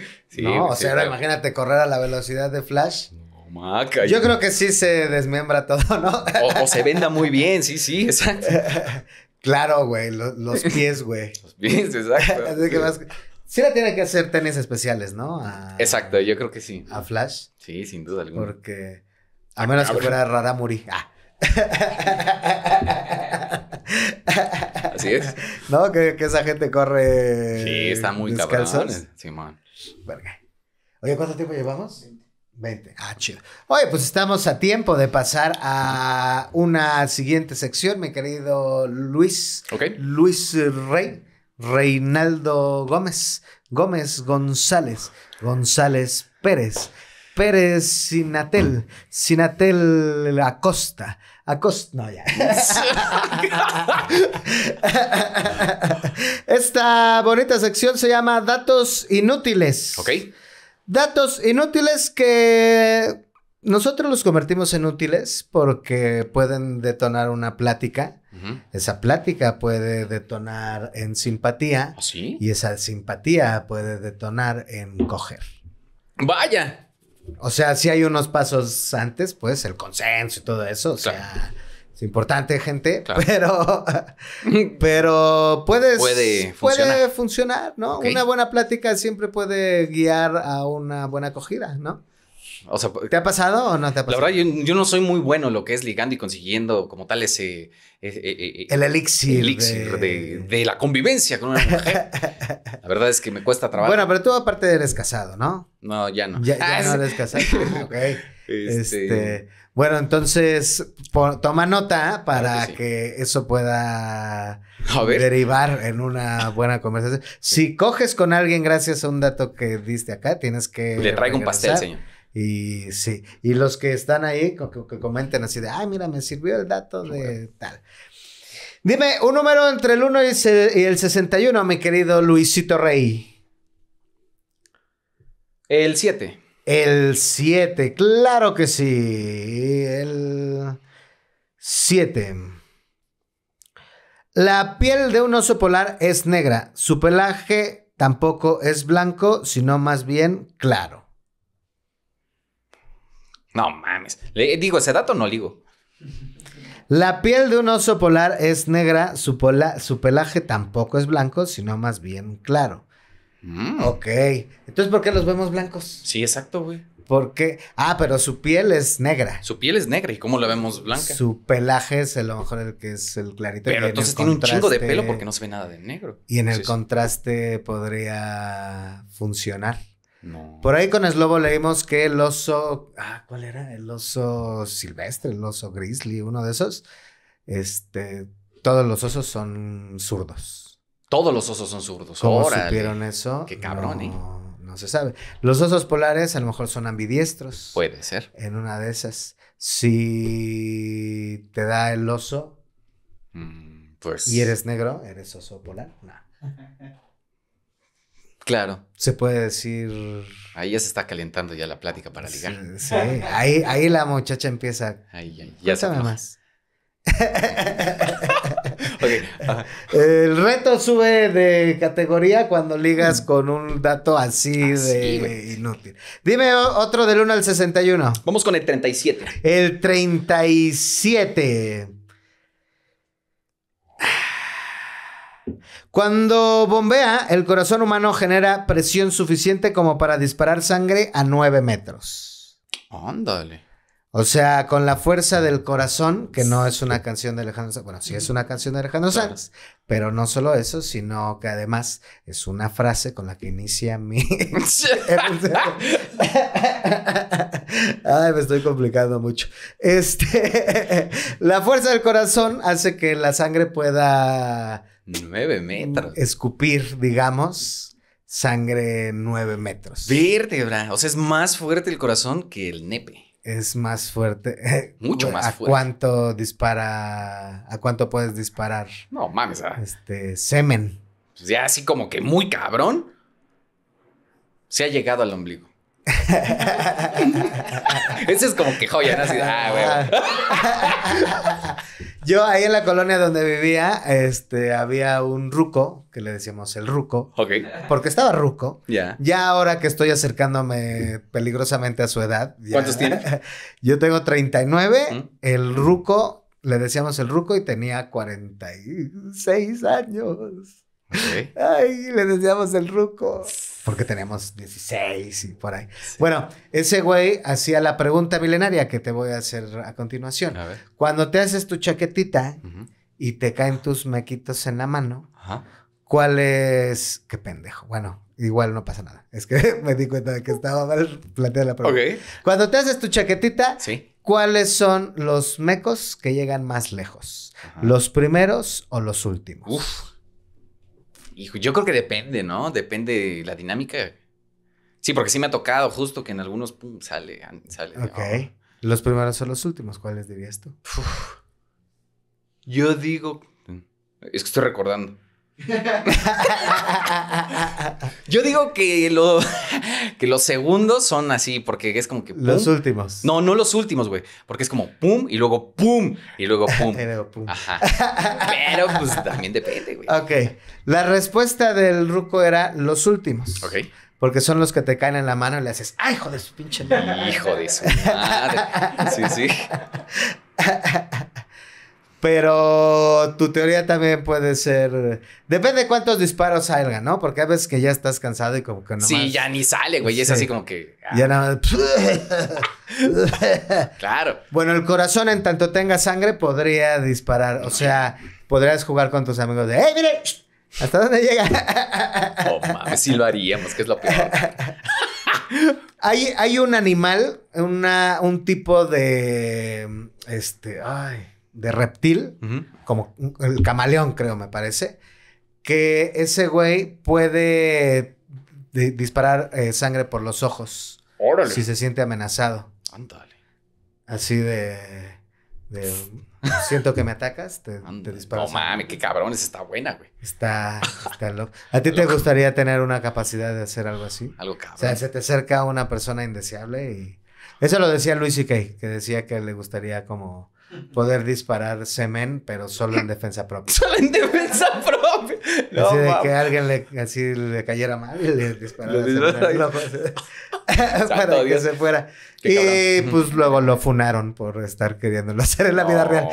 o pues sea, imagínate correr a la velocidad de Flash. maca. Yo creo que sí se desmembra todo, ¿no? O, se venda muy bien, sí, sí, exacto. Claro, güey, los pies, güey. Los pies, exacto. Así que vas, Sí la tiene que hacer tenis especiales, ¿no? Exacto, yo creo que sí. ¿A Flash? Sí, sin duda alguna. Porque a, menos que fuera Raramuri. Ah. Así es. No, que, esa gente corre. Sí, está muy cabrón. Sí, eh, Simón. Verga. Oye, ¿cuánto tiempo llevamos? 20. Ah, chido. Oye, pues estamos a tiempo de pasar a una siguiente sección, mi querido Luis. Ok. Luis Rey. Reinaldo Gómez, Gómez González, González Pérez, Pérez Sinatel, Sinatel Acosta, Acosta, no, ya. Esta bonita sección se llama Datos Inútiles. Ok. Datos inútiles que nosotros los convertimos en útiles porque pueden detonar una plática esa plática puede detonar en simpatía. ¿Oh, y esa simpatía puede detonar en coger. Vaya. O sea, si hay unos pasos antes, pues el consenso y todo eso. O sea, es importante, gente. Pero, pero puedes, puede, funcionar. ¿no? Una buena plática siempre puede guiar a una buena acogida, ¿no? ¿te ha pasado o no te ha pasado? La verdad, yo, no soy muy bueno lo que es ligando y consiguiendo como tal ese. E, e, e, el elixir. de... la convivencia con una mujer. la verdad es que me cuesta trabajo. Bueno, pero tú aparte eres casado, ¿no? No, ya no. Ya, ah, no eres casado. Este, este. Bueno, entonces toma nota para que, eso pueda derivar en una buena conversación. Si coges con alguien gracias a un dato que diste acá, tienes que... Le traigo un pastel, señor. Y sí, y los que están ahí que, comenten así de, ay, mira, me sirvió el dato de tal. Dime un número entre el 1 y, el 61, mi querido Luisito Rey. El 7. El 7, claro que sí. El 7. La piel de un oso polar es negra. Su pelaje tampoco es blanco, sino más bien claro. No mames. Le digo, ese dato no digo? La piel de un oso polar es negra, su, su pelaje tampoco es blanco, sino más bien claro. Mm. Ok. Entonces, ¿por qué los vemos blancos? Sí, exacto, güey. ¿Por qué? ah, pero su piel es negra. Su piel es negra, ¿y cómo la vemos blanca? Su pelaje es a lo mejor el que es el clarito. Pero entonces tiene un chingo de pelo porque no se ve nada de negro. Y en el contraste podría funcionar. Por ahí con Slobo leímos que el oso, ah, ¿cuál era? El oso silvestre, el oso grizzly, uno de esos. Este, todos los osos son zurdos. Todos los osos son zurdos. ¿Cómo supieron eso? Qué cabrón, ¿eh? no, se sabe. Los osos polares a lo mejor son ambidiestros. Puede ser. En una de esas. Si te da el oso mm, pues... y eres negro, eres oso polar. No. Claro. Se puede decir. Ahí ya se está calentando ya la plática para ligar. Sí, Ahí, ahí la muchacha empieza. Ahí, ya sabe más. El reto sube de categoría cuando ligas mm. con un dato así, de inútil. Dime otro del 1 al 61. Vamos con el 37. El 37. Cuando bombea, el corazón humano genera presión suficiente como para disparar sangre a 9 metros. Ándale. O sea, con la fuerza del corazón, que no es una canción de Alejandro Sánchez. bueno, sí es una canción de Alejandro Sanz, pero no solo eso, sino que además es una frase con la que inicia mi... Ay, me estoy complicando mucho. Este, la fuerza del corazón hace que la sangre pueda Nueve metros. Escupir, digamos, sangre nueve metros. Vértebra. O sea, es más fuerte el corazón que el nepe. Es más fuerte. Mucho más fuerte. ¿A cuánto dispara? ¿A cuánto puedes disparar? No mames. Ah. Este, semen. Pues ya así como que muy cabrón. Se ha llegado al ombligo. Ese es como que joya, Así, ah, Yo ahí en la colonia donde vivía, este, había un ruco, que le decíamos el ruco. Ok. Porque estaba ruco. Ya. Ya ahora que estoy acercándome peligrosamente a su edad. ¿Cuántos tiene? Yo tengo 39, el ruco, le decíamos el ruco y tenía 46 años. Ay, le deseamos el ruco. Porque tenemos 16 y por ahí. Bueno, ese güey hacía la pregunta milenaria que te voy a hacer a continuación. A ver. Cuando te haces tu chaquetita y te caen tus mequitos en la mano, ¿cuál es. Qué pendejo. Bueno, igual no pasa nada. Es que me di cuenta de que estaba mal la pregunta. Cuando te haces tu chaquetita. Sí. ¿Cuáles son los mecos que llegan más lejos? ¿Los primeros o los últimos? Uf yo creo que depende, ¿no? Depende la dinámica. Sí, porque sí me ha tocado justo que en algunos pum, sale, sale. Ok. Los primeros son los últimos, ¿cuáles dirías tú? Yo digo. Es que estoy recordando. Yo digo que, lo, que los segundos son así, porque es como que. Los últimos. No, no los últimos, güey. Porque es como pum y luego pum y luego pum. Pero pues también depende, güey. Ok. La respuesta del ruco era los últimos. Ok. Porque son los que te caen en la mano y le haces, ¡ay, ah, hijo de su pinche ¡Hijo de su madre! Sí, sí. Pero tu teoría también puede ser. Depende de cuántos disparos salgan, ¿no? Porque a veces que ya estás cansado y como que no. Sí, ya ni sale, güey. Y Es así como que. Ah. Ya nada más. claro. Bueno, el corazón, en tanto tenga sangre, podría disparar. O sea, podrías jugar con tus amigos de. ¡Hey, mire! ¿Hasta dónde llega? oh, mames, sí lo haríamos, que es lo peor. hay, hay un animal, una, un tipo de. Este. Ay de reptil, como el camaleón, creo, me parece, que ese güey puede disparar eh, sangre por los ojos. Órale. Si se siente amenazado. Ándale. Así de. siento que me atacas, te, disparas. No mames, qué cabrón! Esa está buena, güey. Está, está loco. ¿A ti te gustaría tener una capacidad de hacer algo así? Algo cabrón. O sea, se te acerca una persona indeseable y. Eso lo decía Luis C.K., que decía que le gustaría como poder disparar semen, pero solo en defensa propia. Solo en defensa propia. así de que alguien le, así le cayera mal y le disparara. para que se fuera. y pues luego lo funaron por estar queriéndolo hacer en la vida real.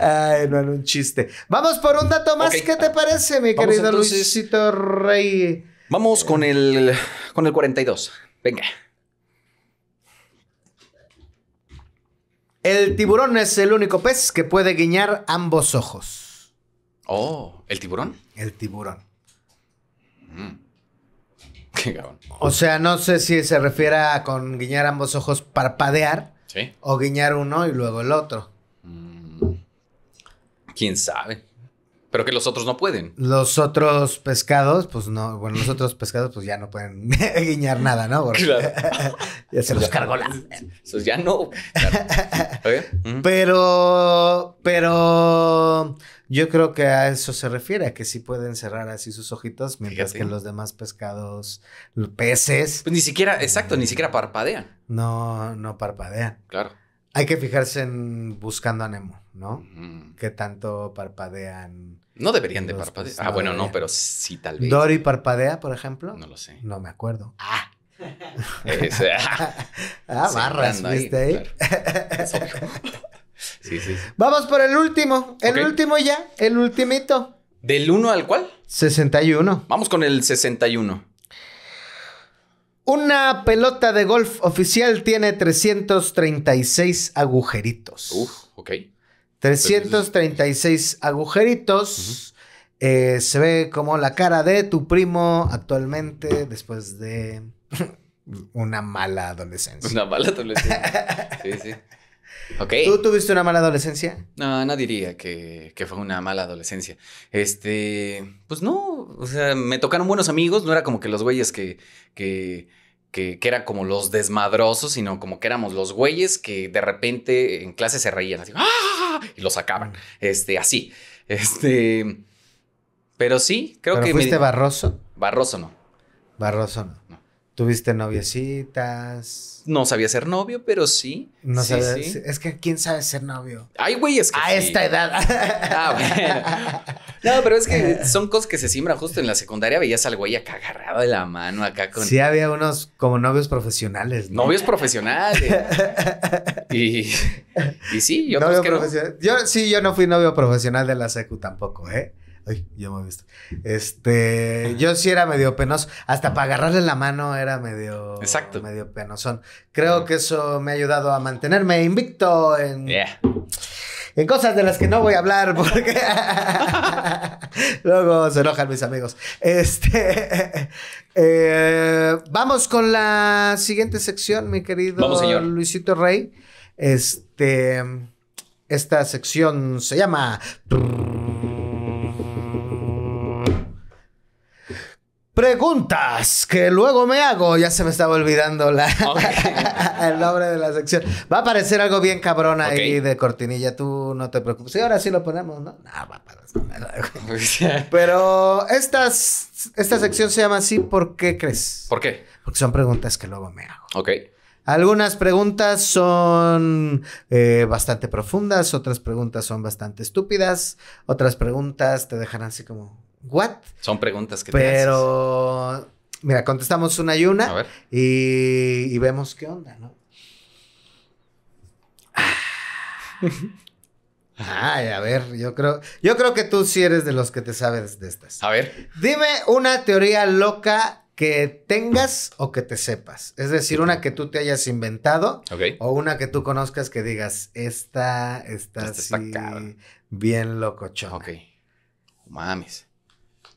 Ay, no era un chiste. Vamos por un dato más. ¿Qué te parece, mi querido Luisito Rey? Vamos eh, con el, con el 42. Venga. El tiburón es el único pez que puede guiñar ambos ojos. Oh, ¿el tiburón? El tiburón. Mm. Qué cabrón. O sea, no sé si se refiere a con guiñar ambos ojos parpadear. O guiñar uno y luego el otro. Mm. ¿Quién sabe? Pero que los otros no pueden. Los otros pescados, pues no, bueno, los otros pescados pues ya no pueden guiñar nada, ¿no? claro. ya se los cargó la... ya no. Pero, pero yo creo que a eso se refiere, a que sí pueden cerrar así sus ojitos, mientras que los demás pescados, peces... Pues ni siquiera, exacto, ni siquiera parpadean. No, no parpadean. Claro. Hay que fijarse en buscando a Nemo, ¿no? ¿Qué tanto parpadean. No deberían de parpadear. Ah, bueno, no, pero sí tal vez. Dory parpadea, por ejemplo. No lo sé. No me acuerdo. Ah. ah, sí, sí, Vamos por el último. El último ya. El ultimito. ¿Del 1 al cuál? 61. Vamos con el 61. Una pelota de golf oficial tiene 336 agujeritos. Uf, ok. 336 agujeritos. Eh, se ve como la cara de tu primo actualmente después de una mala adolescencia. Una mala adolescencia. Sí, sí. ¿Tú tuviste una mala adolescencia? No, no diría que, que, fue una mala adolescencia. Este, pues no, o sea, me tocaron buenos amigos, no era como que los güeyes que, que que, que, eran como los desmadrosos, sino como que éramos los güeyes que de repente en clase se reían, así, ¡Ah!", y los sacaban, este, así. Este, pero sí, creo que... ¿Fuiste Barroso? Barroso no. Barroso no. ¿Tuviste noviecitas? No sabía ser novio, pero sí. No sabía, sí. Es que ¿quién sabe ser novio? Ay, güey, es que. A esta edad. Ah, no, pero es que son cosas que se siembran justo en la secundaria. Veías al güey acá agarrado de la mano, acá con. Sí, había unos como novios profesionales. Novios profesionales. y, sí, yo creo que no. Yo, sí, yo no fui novio profesional de la SECU tampoco, ¿eh? Ay, ya me visto. Este, yo sí era medio penoso. Hasta para agarrarle la mano era medio. Exacto. Medio penosón. Creo que eso me ha ayudado a mantenerme invicto en. En cosas de las que no voy a hablar porque luego se enojan mis amigos. Este, eh, vamos con la siguiente sección, mi querido Luisito Rey. Este, esta sección se llama Preguntas que luego me hago. Ya se me estaba olvidando el nombre de la sección. Va a aparecer algo bien cabrón ahí de cortinilla. Tú no te preocupes. Y ahora sí lo ponemos, ¿no? No, va a Pero estas, esta sección se llama así. ¿Por qué crees? ¿Por qué? Porque son preguntas que luego me hago. Ok. Algunas preguntas son eh, bastante profundas, otras preguntas son bastante estúpidas, otras preguntas te dejarán así como, ¿What? Son preguntas que Pero, te haces. mira, contestamos una y una. Y, vemos qué onda, ¿no? Ah. Ay, a ver, yo creo, yo creo que tú sí eres de los que te sabes de estas. A ver. Dime una teoría loca que tengas o que te sepas. Es decir, una que tú te hayas inventado o una que tú conozcas que digas, esta, esta, está bien locochona. Ok. Mames.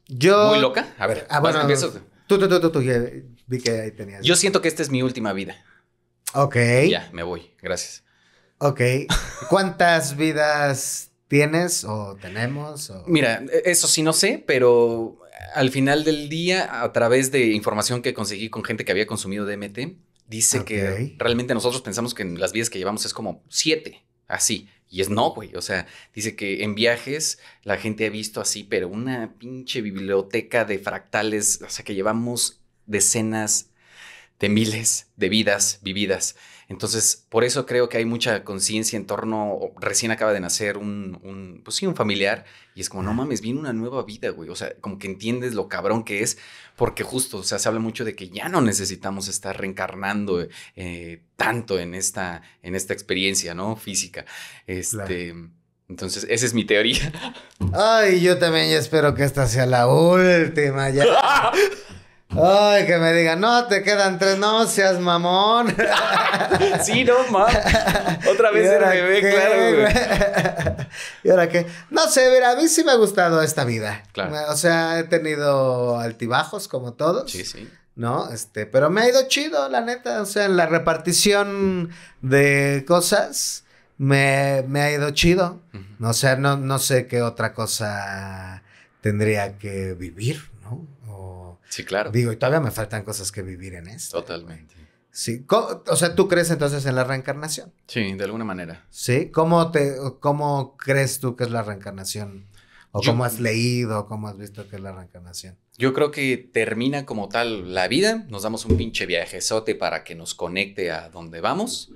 Yo... ¿Muy loca? A ver, A ah, empiezo. Tú, tú, tú, tú, vi que ahí tenías. Yo siento que esta es mi última vida. Ok. Ya, me voy. Gracias. Ok. ¿Cuántas vidas tienes o tenemos? Mira, e, eso sí no sé, pero al final del día, a través de información que conseguí con gente que había consumido DMT, dice que realmente nosotros pensamos que en las vidas que llevamos es como siete, así. Y es no, güey. O sea, dice que en viajes la gente ha visto así, pero una pinche biblioteca de fractales, o sea, que llevamos decenas de miles de vidas vividas. Entonces, por eso creo que hay mucha conciencia en torno, recién acaba de nacer un, un, pues sí, un familiar, y es como, no mames, viene una nueva vida, güey, o sea, como que entiendes lo cabrón que es, porque justo, o sea, se habla mucho de que ya no necesitamos estar reencarnando eh, eh, tanto en esta, en esta experiencia, ¿no? Física. Este... Entonces, esa es mi teoría. Ay, yo también ya espero que esta sea la última. Ya. Ay, que me digan, no, te quedan tres, no mamón. sí, no, mamá. Otra vez el bebé, claro, ¿Y ahora qué? No sé, mira, a mí sí me ha gustado esta vida. Claro. O sea, he tenido altibajos como todos. Sí, sí. ¿No? Este, pero me ha ido chido, la neta. O sea, en la repartición de cosas me, ha ido chido. O sea, no, no sé qué otra cosa tendría que vivir. Sí, claro. Digo, y todavía me faltan cosas que vivir en esto. Totalmente. Sí. O sea, ¿tú crees entonces en la reencarnación? Sí, de alguna manera. Sí. ¿Cómo, te, cómo crees tú que es la reencarnación? ¿O cómo has leído? ¿Cómo has visto que es la reencarnación? Yo creo que termina como tal la vida. Nos damos un pinche viajezote para que nos conecte a donde vamos.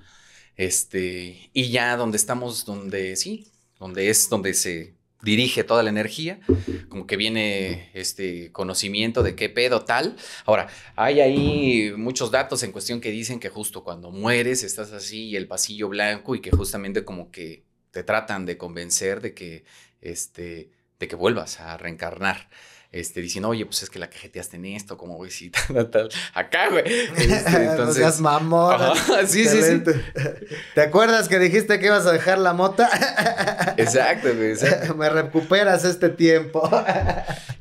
Este, y ya donde estamos, donde sí, donde es donde se dirige toda la energía, como que viene este conocimiento de qué pedo tal. Ahora, hay ahí muchos datos en cuestión que dicen que justo cuando mueres estás así y el pasillo blanco y que justamente como que te tratan de convencer de que este de que vuelvas a reencarnar este, diciendo, oye, pues es que la cajeteaste en esto, como güey, sí, tal, tal, acá, güey. Este, entonces, seas sí, sí, sí. ¿Te acuerdas que dijiste que ibas a dejar la mota? exacto, güey. Me recuperas este tiempo.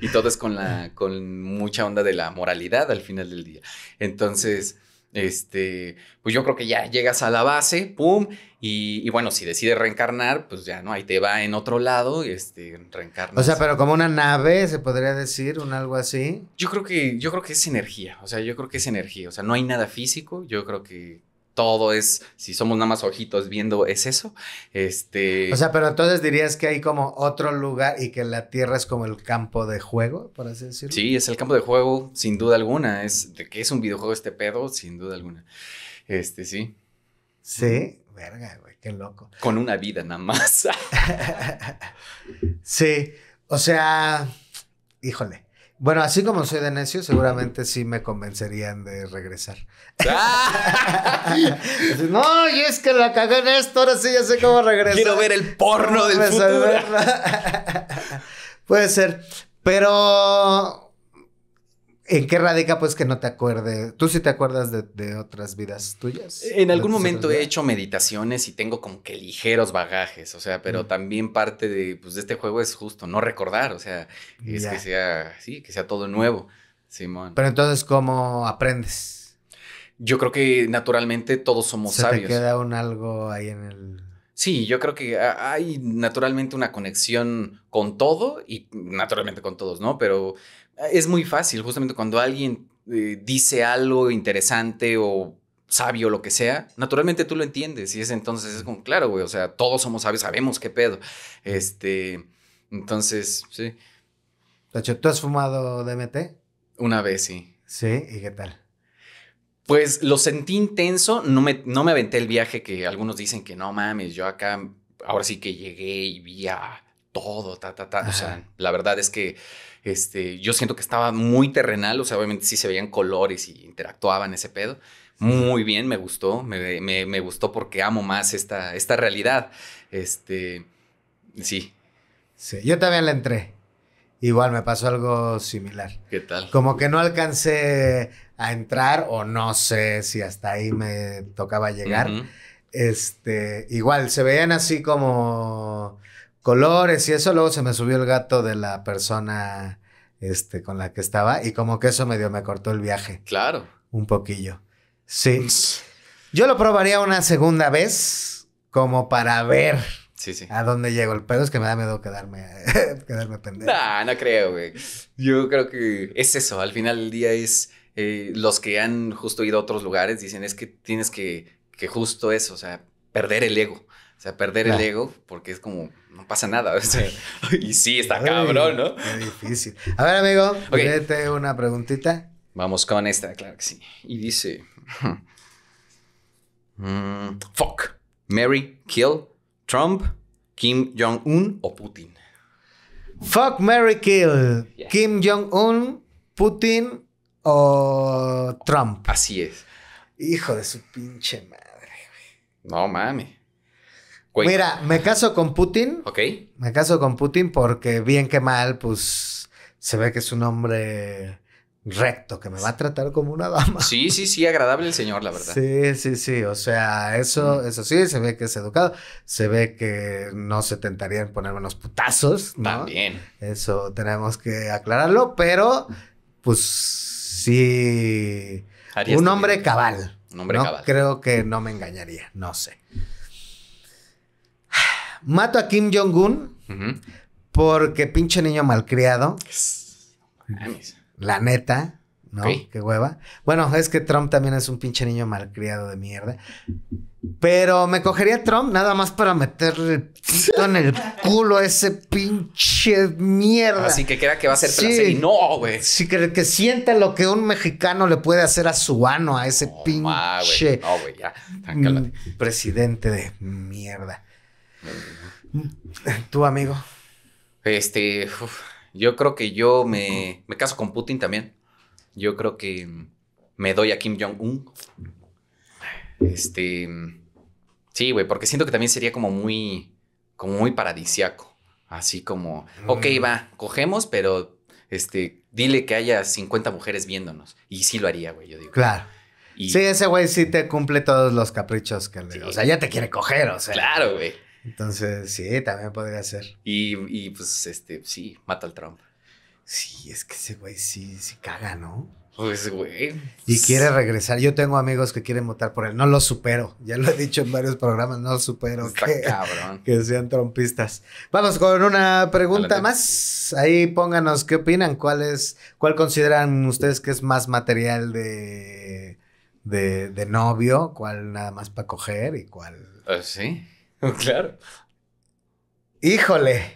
y todo es con la, con mucha onda de la moralidad al final del día. Entonces, este, pues yo creo que ya llegas a la base, pum, y, bueno, si decides reencarnar, pues ya, ¿no? Ahí te va en otro lado, este, reencarnar O sea, pero como una nave, se podría decir, un algo así. Yo creo que, yo creo que es energía, o sea, yo creo que es energía, o sea, no hay nada físico, yo creo que todo es, si somos nada más ojitos viendo, es eso. Este... O sea, pero entonces dirías que hay como otro lugar y que la Tierra es como el campo de juego, por así decirlo. Sí, es el campo de juego, sin duda alguna. Es de que es un videojuego este pedo, sin duda alguna. Este, sí. Sí, verga, güey, qué loco. Con una vida nada más. sí, o sea, híjole. Bueno, así como soy de necio, seguramente sí me convencerían de regresar. no, y es que la cagué en esto, ahora sí ya sé cómo regresar. Quiero ver el porno del futuro. Puede ser, pero ¿En qué radica pues que no te acuerdes? ¿Tú sí te acuerdas de, otras vidas tuyas? En algún momento he hecho meditaciones y tengo como que ligeros bagajes, o sea, pero mm. también parte pues, de, este juego es justo no recordar, o sea, es que sea, sí, que sea todo nuevo, Simón. Pero entonces, ¿cómo aprendes? Yo creo que naturalmente todos somos Se sabios. Te queda un algo ahí en el... Sí, yo creo que hay naturalmente una conexión con todo y naturalmente con todos, ¿no? Pero es muy fácil, justamente cuando alguien eh, dice algo interesante o sabio, lo que sea, naturalmente tú lo entiendes y es entonces, es como, claro, güey, o sea, todos somos sabios, sabemos qué pedo. Este, entonces, sí. ¿tú has fumado DMT? Una vez, sí. Sí, ¿y qué tal? Pues lo sentí intenso, no me, no me aventé el viaje que algunos dicen que no mames, yo acá, ahora sí que llegué y vi a todo, ta, ta, ta. O sea, la verdad es que este, yo siento que estaba muy terrenal, o sea, obviamente sí se veían colores y interactuaban ese pedo. Muy bien, me gustó, me, me, gustó porque amo más esta, esta realidad. Este, sí. Sí, yo también la entré. Igual me pasó algo similar. ¿Qué tal? Como que no alcancé a entrar o no sé si hasta ahí me tocaba llegar. Este, igual se veían así como colores y eso. Luego se me subió el gato de la persona este, con la que estaba y como que eso medio me cortó el viaje. Claro. Un poquillo. Sí. Yo lo probaría una segunda vez como para ver. Sí, ¿A dónde llego? El pedo es que me da miedo quedarme, quedarme pendejo. No, no creo, güey. Yo creo que es eso. Al final del día es eh, los que han justo ido a otros lugares dicen es que tienes que, que justo eso, o sea, perder el ego sea, perder el ego, porque es como, no pasa nada. y sí, está cabrón, ¿no? muy difícil. A ver, amigo, okay. una preguntita. Vamos con esta, claro que sí. Y dice: mm, Fuck, Mary, Kill, Trump, Kim Jong-un o Putin. Fuck, Mary, Kill, Kim Jong-un, Putin o Trump. Así es. Hijo de su pinche madre, No mames. Mira, me caso con Putin. Ok. Me caso con Putin porque bien que mal, pues se ve que es un hombre recto, que me va a tratar como una dama. Sí, sí, sí, agradable el señor, la verdad. Sí, sí, sí, o sea, eso, mm. eso sí, se ve que es educado, se ve que no se tentaría en ponerme unos putazos, ¿no? También. Eso tenemos que aclararlo, pero pues sí, un este hombre cabal. Un hombre cabal. Creo que no me engañaría, no sé mato a Kim Jong-un porque pinche niño malcriado. La neta, ¿no? Qué hueva. Bueno, es que Trump también es un pinche niño malcriado de mierda. Pero me cogería Trump nada más para meterle en el culo a ese pinche mierda. Así que crea que va a ser sí. no, güey. Sí, que, que sienta lo que un mexicano le puede hacer a su mano a ese pinche. Presidente de mierda. ¿Tu amigo? Este, yo creo que yo me, me caso con Putin también. Yo creo que me doy a Kim Jong-un. Este, sí, güey, porque siento que también sería como muy, como muy paradisiaco. Así como, ok, mm. va, cogemos, pero este, dile que haya 50 mujeres viéndonos. Y sí lo haría, güey, yo digo. Claro. Sí, ese güey sí te cumple todos los caprichos que le... O sea, ya te quiere coger, o sea. Claro, güey. Entonces, sí, también podría ser. Y, y pues, este, sí, mata al Trump. Sí, es que ese güey sí, sí caga, ¿no? Pues, güey. Y pues, quiere regresar. Yo tengo amigos que quieren votar por él. No lo supero. Ya lo he dicho en varios programas. No lo supero. Está cabrón. Que sean trompistas. Vamos con una pregunta más. Ahí pónganos qué opinan. ¿Cuál es, cuál consideran ustedes que es más material de, de, de novio? ¿Cuál nada más para coger y cuál? Ah, ¿Sí? Claro. Híjole,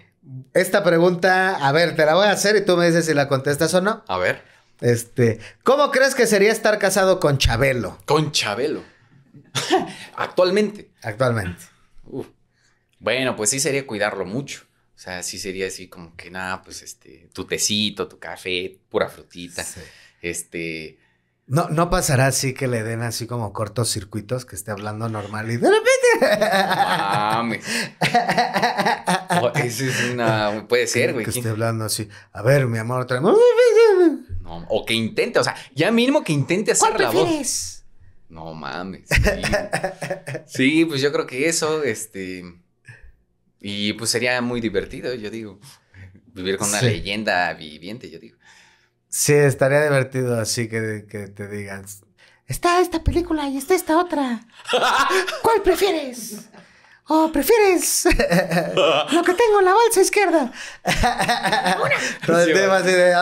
esta pregunta, a ver, te la voy a hacer y tú me dices si la contestas o no. A ver. Este, ¿cómo crees que sería estar casado con Chabelo? Con Chabelo. Actualmente. Actualmente. Bueno, pues sí sería cuidarlo mucho. O sea, sí sería así como que nada, pues este, tu tecito, tu café, pura frutita. Este, no, no pasará así que le den así como cortos circuitos que esté hablando normal y de repente. Mames. Puede ser, güey. Que esté hablando así. A ver, mi amor, otra. No, o que intente, o sea, ya mismo que intente hacer ¿Cuál la voz. No mames. Sí. pues yo creo que eso, este. Y pues sería muy divertido, yo digo. Vivir con una leyenda viviente, yo digo. Sí, estaría divertido así que, que te digas. está esta película y está esta otra. ¿Cuál prefieres? ¿O oh, prefieres lo que tengo en la bolsa izquierda? Todo el tema así de,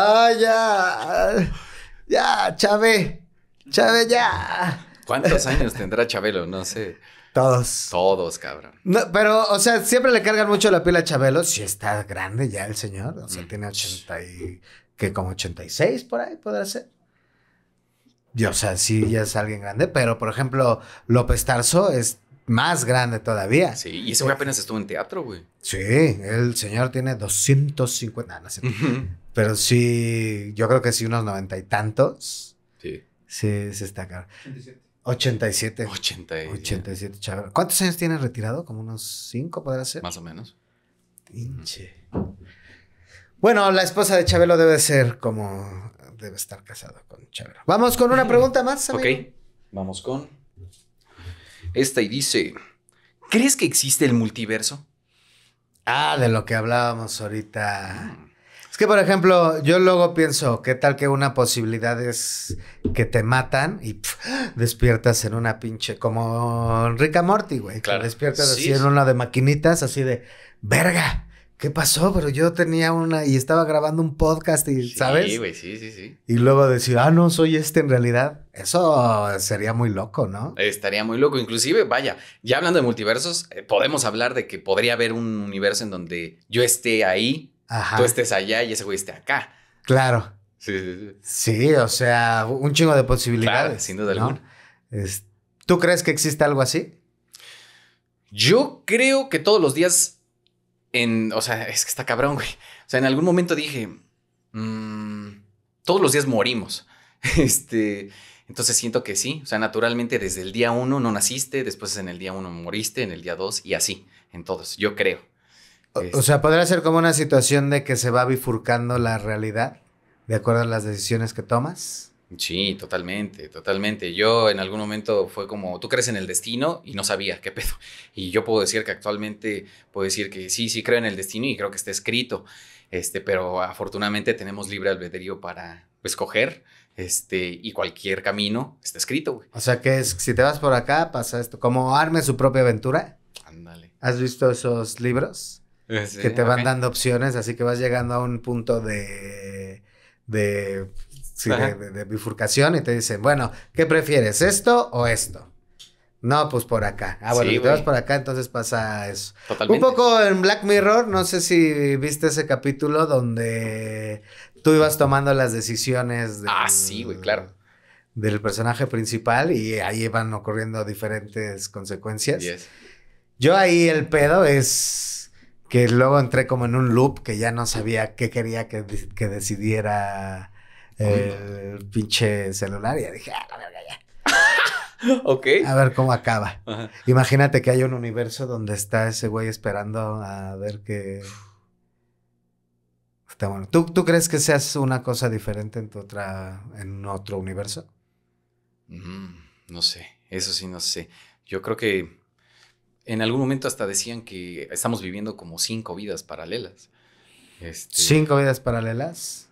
ya! ¡Ya, Chave! ¡Chave, ya! chávez chávez ya cuántos años tendrá Chabelo? No sé. Todos. Todos, cabrón. pero, o sea, siempre le cargan mucho la pila a Chabelo. Si está grande ya el señor. O sea, mm. tiene 80 y que como 86 por ahí podrá ser. Yo o sea, sí, ya es alguien grande, pero por ejemplo, López Tarso es más grande todavía. Sí, y ese güey eh, apenas estuvo en teatro, güey. Sí, el señor tiene 250, no, Pero sí, yo creo que sí, unos noventa y tantos. Sí. Sí, se está caro. 87. 87. 87, chaval. ¿Cuántos años tiene retirado? ¿Como unos 5 podrá ser? Más o menos. Pinche. Bueno, la esposa de Chabelo debe ser como debe estar casado con Chabelo. Vamos con una pregunta más. Amigo? Ok, vamos con esta y dice, ¿crees que existe el multiverso? Ah, de lo que hablábamos ahorita. Es que, por ejemplo, yo luego pienso, ¿qué tal que una posibilidad es que te matan y despiertas en una pinche, como Rick Morty, güey? Claro. despiertas así en una de maquinitas, así de, verga, ¿qué pasó? Pero yo tenía una y estaba grabando un podcast y, ¿sabes? Sí, güey, sí, sí, sí. Y luego decir, ah, no, soy este en realidad. Eso sería muy loco, ¿no? Estaría muy loco. Inclusive, vaya, ya hablando de multiversos, eh, podemos hablar de que podría haber un universo en donde yo esté ahí, tú estés allá y ese güey esté acá. Claro. Sí, sí, sí. Sí, o sea, un chingo de posibilidades. Claro, sin duda alguna. ¿Tú crees que existe algo así? Yo creo que todos los días en, o sea, es que está cabrón, güey. O sea, en algún momento dije, mmm, todos los días morimos. este, entonces siento que sí, o sea, naturalmente desde el día uno no naciste, después en el día uno moriste, en el día dos y así, en todos, yo creo. O, este sea, podría ser como una situación de que se va bifurcando la realidad de acuerdo a las decisiones que tomas. Sí, totalmente, totalmente. Yo en algún momento fue como, tú crees en el destino y no sabía qué pedo. Y yo puedo decir que actualmente puedo decir que sí, sí creo en el destino y creo que está escrito. Este, pero afortunadamente tenemos libre albedrío para escoger este, y cualquier camino está escrito, güey. O sea que es, si te vas por acá, pasa esto. Como arme su propia aventura. Ándale. ¿Has visto esos libros? Eh, que te van dando opciones, así que vas llegando a un punto de sí, de, bifurcación y te dicen, bueno, ¿qué prefieres, esto o esto? No, pues por acá. Ah, bueno, si te vas por acá, entonces pasa eso. Totalmente. Un poco en Black Mirror, no sé si viste ese capítulo donde tú ibas tomando las decisiones. Del, ah, sí, güey, claro. Del personaje principal y ahí van ocurriendo diferentes consecuencias. Yo ahí el pedo es que luego entré como en un loop que ya no sabía qué quería que, que decidiera el pinche celular y ya dije, ah, la ya. ok. A ver cómo acaba. Imagínate que hay un universo donde está ese güey esperando a ver qué Está bueno. ¿Tú, ¿Tú crees que seas una cosa diferente en tu otra, en otro universo? Mm, no sé, eso sí no sé. Yo creo que en algún momento hasta decían que estamos viviendo como cinco vidas paralelas. Este ¿Cinco vidas paralelas?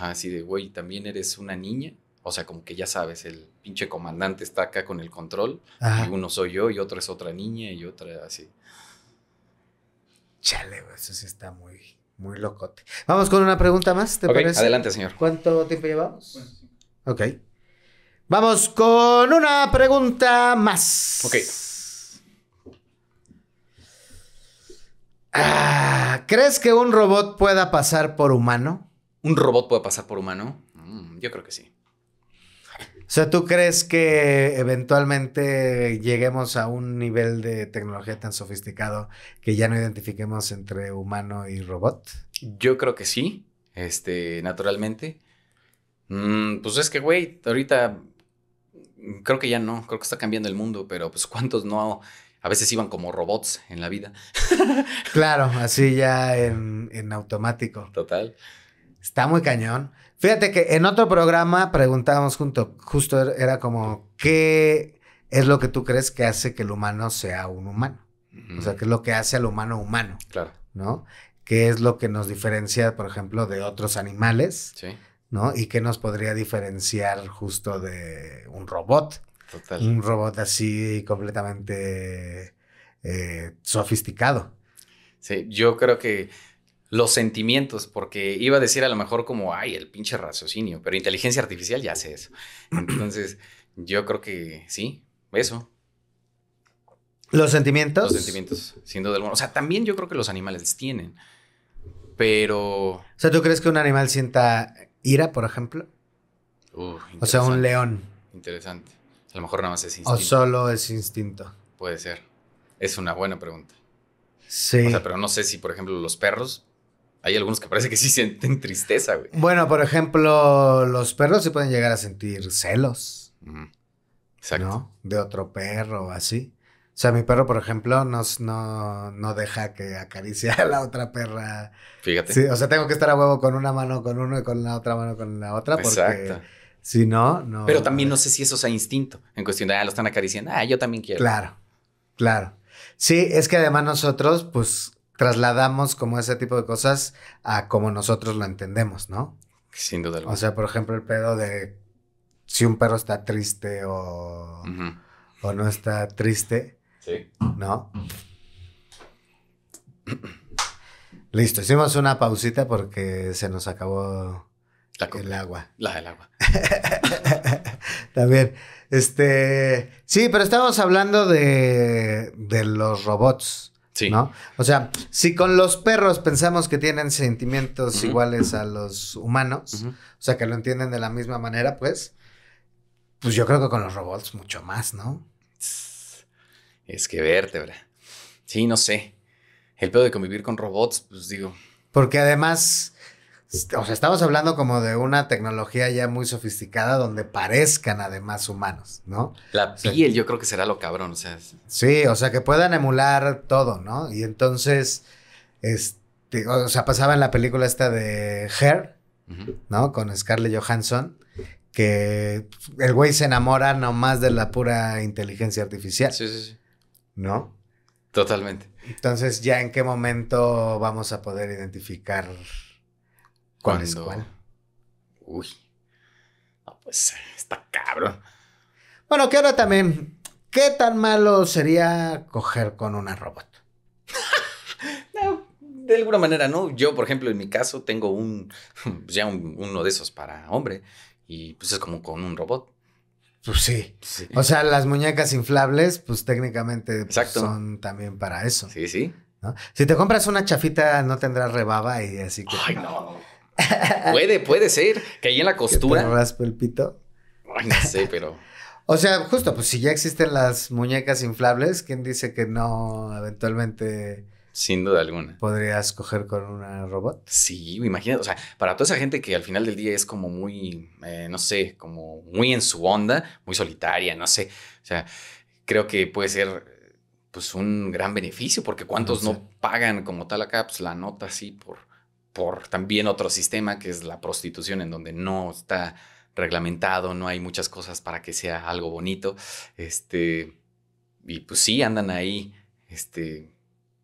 así de, güey, también eres una niña. O sea, como que ya sabes, el pinche comandante está acá con el control. uno soy yo y otra es otra niña y otra así. Chale, eso sí está muy, muy locote. Vamos con una pregunta más, ¿te parece? Adelante, señor. ¿Cuánto tiempo llevamos? Ok. Vamos con una pregunta más. Ok. Ah, ¿Crees que un robot pueda pasar por humano? ¿Un robot puede pasar por humano? Mm, yo creo que sí. O sea, ¿tú crees que eventualmente lleguemos a un nivel de tecnología tan sofisticado que ya no identifiquemos entre humano y robot? Yo creo que sí, este, naturalmente. Mm, pues es que, güey, ahorita creo que ya no, creo que está cambiando el mundo, pero pues cuántos no a veces iban como robots en la vida. claro, así ya en, en automático. Total. Está muy cañón. Fíjate que en otro programa preguntábamos junto, justo er, era como, ¿qué es lo que tú crees que hace que el humano sea un humano? O sea, ¿qué es lo que hace al humano humano? Claro. ¿No? ¿Qué es lo que nos diferencia, por ejemplo, de otros animales? Sí. ¿No? ¿Y qué nos podría diferenciar justo de un robot? Total. Un robot así completamente eh, sofisticado. Sí, yo creo que los sentimientos, porque iba a decir a lo mejor como, ay, el pinche raciocinio, pero inteligencia artificial ya hace eso. Entonces, yo creo que sí, eso. ¿Los sentimientos? Los sentimientos, sin duda alguna. O sea, también yo creo que los animales tienen, pero... O sea, ¿tú crees que un animal sienta ira, por ejemplo? Uh, o sea, un león. Interesante. A lo mejor nada más es instinto. O solo es instinto. Puede ser. Es una buena pregunta. Sí. O sea, pero no sé si, por ejemplo, los perros hay algunos que parece que sí sienten tristeza, güey. Bueno, por ejemplo, los perros se pueden llegar a sentir celos. Exacto. ¿no? De otro perro o así. O sea, mi perro, por ejemplo, no, no, deja que acaricie a la otra perra. Fíjate. Sí, o sea, tengo que estar a huevo con una mano con uno y con la otra mano con la otra. Porque Exacto. Si no, no. Pero también no sé si eso sea instinto. En cuestión de, ah, lo están acariciando. Ah, yo también quiero. Claro, claro. Sí, es que además nosotros, pues, trasladamos como ese tipo de cosas a como nosotros lo entendemos, ¿no? Sin duda O sea, por ejemplo, el pedo de si un perro está triste o, o no está triste. Sí. ¿No? Listo, hicimos una pausita porque se nos acabó el agua. La del agua. También. Este. Sí, pero estábamos hablando de, de los robots. O sea, si con los perros pensamos que tienen sentimientos iguales a los humanos, o sea, que lo entienden de la misma manera, pues, pues yo creo que con los robots mucho más, ¿no? Es que vértebra. Sí, no sé. El pedo de convivir con robots, pues digo. Porque además, o sea, estamos hablando como de una tecnología ya muy sofisticada donde parezcan además humanos, ¿no? La piel yo creo que será lo cabrón, o sea. Sí, o sea, que puedan emular todo, ¿no? Y entonces, este, o sea, pasaba en la película esta de Her, ¿no? Con Scarlett Johansson, que el güey se enamora nomás de la pura inteligencia artificial. Sí, sí, sí. ¿No? Totalmente. Entonces, ¿ya en qué momento vamos a poder identificar ¿Cuál es cuál? Uy. No, pues está cabrón. Bueno, que ahora también, ¿qué tan malo sería coger con una robot? de alguna manera, ¿no? Yo, por ejemplo, en mi caso tengo un, ya uno de esos para hombre y pues es como con un robot. Pues sí. O sea, las muñecas inflables, pues técnicamente pues, son también para eso. Sí, sí. Si te compras una chafita, no tendrás rebaba y así que. Ay, no. puede, puede ser. Que ahí en la costura. ¿Que el pito? no sé, pero. o sea, justo, pues si ya existen las muñecas inflables, ¿quién dice que no eventualmente. Sin duda alguna. ¿Podrías coger con una robot? Sí, imagínate, o sea, para toda esa gente que al final del día es como muy, eh, no sé, como muy en su onda, muy solitaria, no sé. O sea, creo que puede ser pues un gran beneficio, porque cuántos no, pagan como tal acá, pues la nota así por por también otro sistema que es la prostitución, en donde no está reglamentado, no hay muchas cosas para que sea algo bonito. Este, y pues sí, andan ahí, este,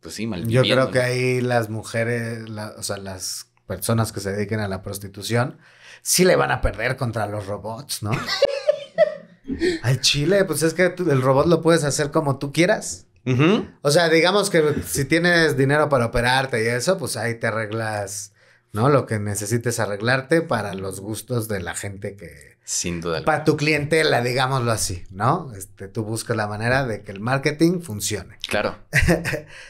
pues sí, Yo creo que ahí las mujeres, o sea, las personas que se dediquen a la prostitución, sí le van a perder contra los robots, ¿no? Al chile, pues es que el robot lo puedes hacer como tú quieras. O sea, digamos que si tienes dinero para operarte y eso, pues ahí te arreglas, ¿no? Lo que necesites arreglarte para los gustos de la gente que... Sin duda. Para tu clientela, digámoslo así, ¿no? Este, tú buscas la manera de que el marketing funcione. Claro.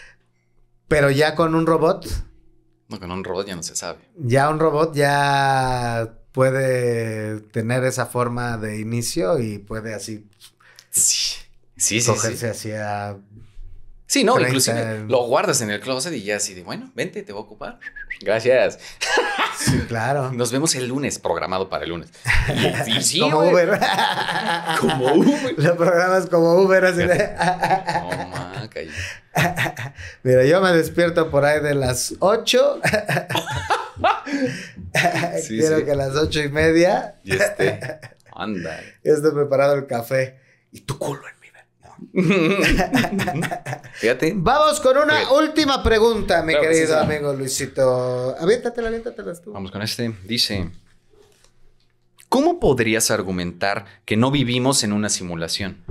Pero ya con un robot... No, con un robot ya no se sabe. Ya un robot ya puede tener esa forma de inicio y puede así. Sí, sí, sí. Cogerse hacia Sí, no, inclusive lo guardas en el closet y ya así de, bueno, vente, te voy a ocupar. Gracias. Sí, claro. Nos vemos el lunes, programado para el lunes. sí, como Uber. como Uber. Lo programas como Uber, así de... no, Mira, yo me despierto por ahí de las 8. Quiero que a las ocho y media. Y este. Anda. Ya preparado el café. Y tu culo Fíjate. Vamos con una última pregunta, mi querido amigo Luisito. Aviéntatela, aviéntatela Vamos con este. Dice: ¿Cómo podrías argumentar que no vivimos en una simulación?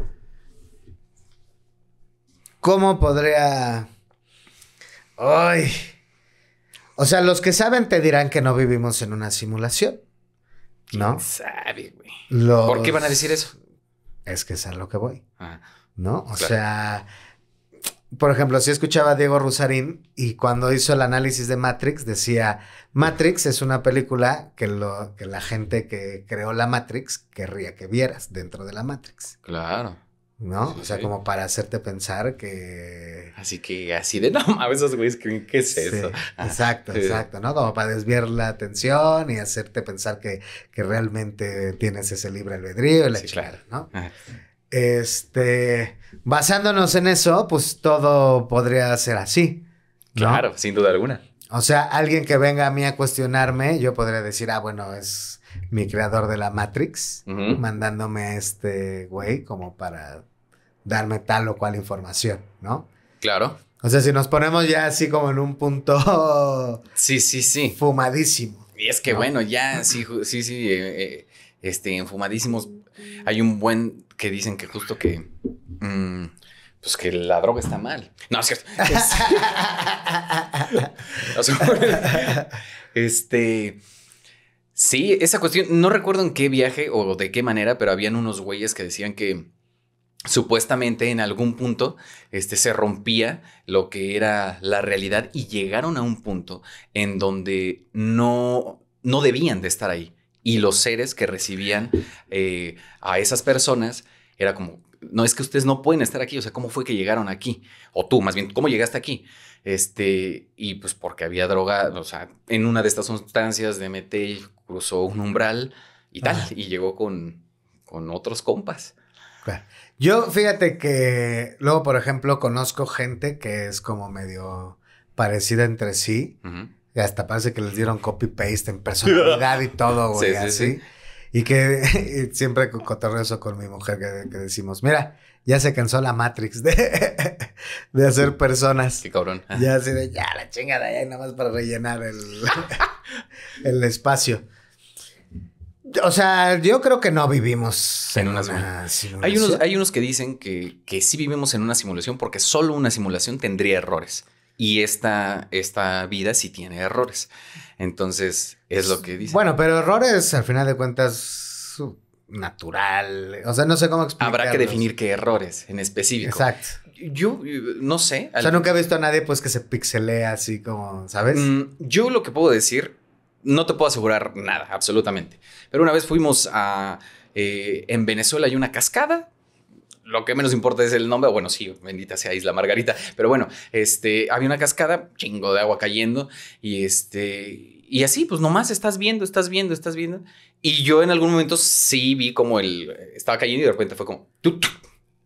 ¿Cómo podría.? Ay. O sea, los que saben te dirán que no vivimos en una simulación. ¿No? ¿Quién sabe, güey. ¿Por qué van a decir eso? Es que es a lo que voy. Ah. ¿no? O sea, por ejemplo, si escuchaba a Diego Rusarín y cuando hizo el análisis de Matrix decía, Matrix es una película que, lo, que la gente que creó la Matrix querría que vieras dentro de la Matrix. Claro. ¿No? o sea, como para hacerte pensar que... Así que así de, no, a veces, güey, ¿qué es eso? exacto, exacto, ¿no? Como para desviar la atención y hacerte pensar que, que realmente tienes ese libre albedrío y la claro. ¿no? Este, basándonos en eso, pues todo podría ser así. Claro, sin duda alguna. O sea, alguien que venga a mí a cuestionarme, yo podría decir, ah, bueno, es mi creador de la Matrix, mandándome a este güey como para darme tal o cual información, ¿no? Claro. O sea, si nos ponemos ya así como en un punto... Sí, sí, sí. Fumadísimo. Y es que bueno, ya, sí, sí, sí, eh, eh, este, Hay un buen que dicen que justo que. Mm, pues que la droga está mal. No, es cierto. este. Sí, esa cuestión. No recuerdo en qué viaje o de qué manera, pero habían unos güeyes que decían que supuestamente en algún punto este, se rompía lo que era la realidad y llegaron a un punto en donde no, no debían de estar ahí y los seres que recibían eh, a esas personas era como, no es que ustedes no pueden estar aquí, o sea, ¿cómo fue que llegaron aquí? O tú, más bien, ¿cómo llegaste aquí? Este, y pues porque había droga, o sea, en una de estas sustancias de DMT cruzó un umbral y tal, y llegó con, con otros compas. Yo fíjate que luego, por ejemplo, conozco gente que es como medio parecida entre sí hasta parece que les dieron copy-paste en personalidad y todo, güey, así. Y que siempre cotorreo eso con mi mujer, que, decimos, mira, ya se cansó la Matrix de, hacer personas. Qué cabrón. Ya así de, ya, la chingada, ahí nada más para rellenar el, espacio. O sea, yo creo que no vivimos en, una, simulación. Hay unos, que dicen que, que sí vivimos en una simulación porque solo una simulación tendría errores. Y esta, esta vida sí tiene errores. Entonces, es lo que dice. Bueno, pero errores, al final de cuentas, natural. O sea, no sé cómo explicarlo. Habrá que definir qué errores en específico. Exacto. Yo, eh, no sé. Yo nunca he visto a nadie pues que se pixelea así como, ¿sabes? Mm, yo lo que puedo decir, no te puedo asegurar nada, absolutamente. Pero una vez fuimos a... Eh, en Venezuela hay una cascada lo que menos importa es el nombre. Bueno, sí, bendita sea Isla Margarita. Pero bueno, este, había una cascada, chingo de agua cayendo. Y este, y así, pues nomás estás viendo, estás viendo, estás viendo. Y yo en algún momento sí vi como el, estaba cayendo y de repente fue como,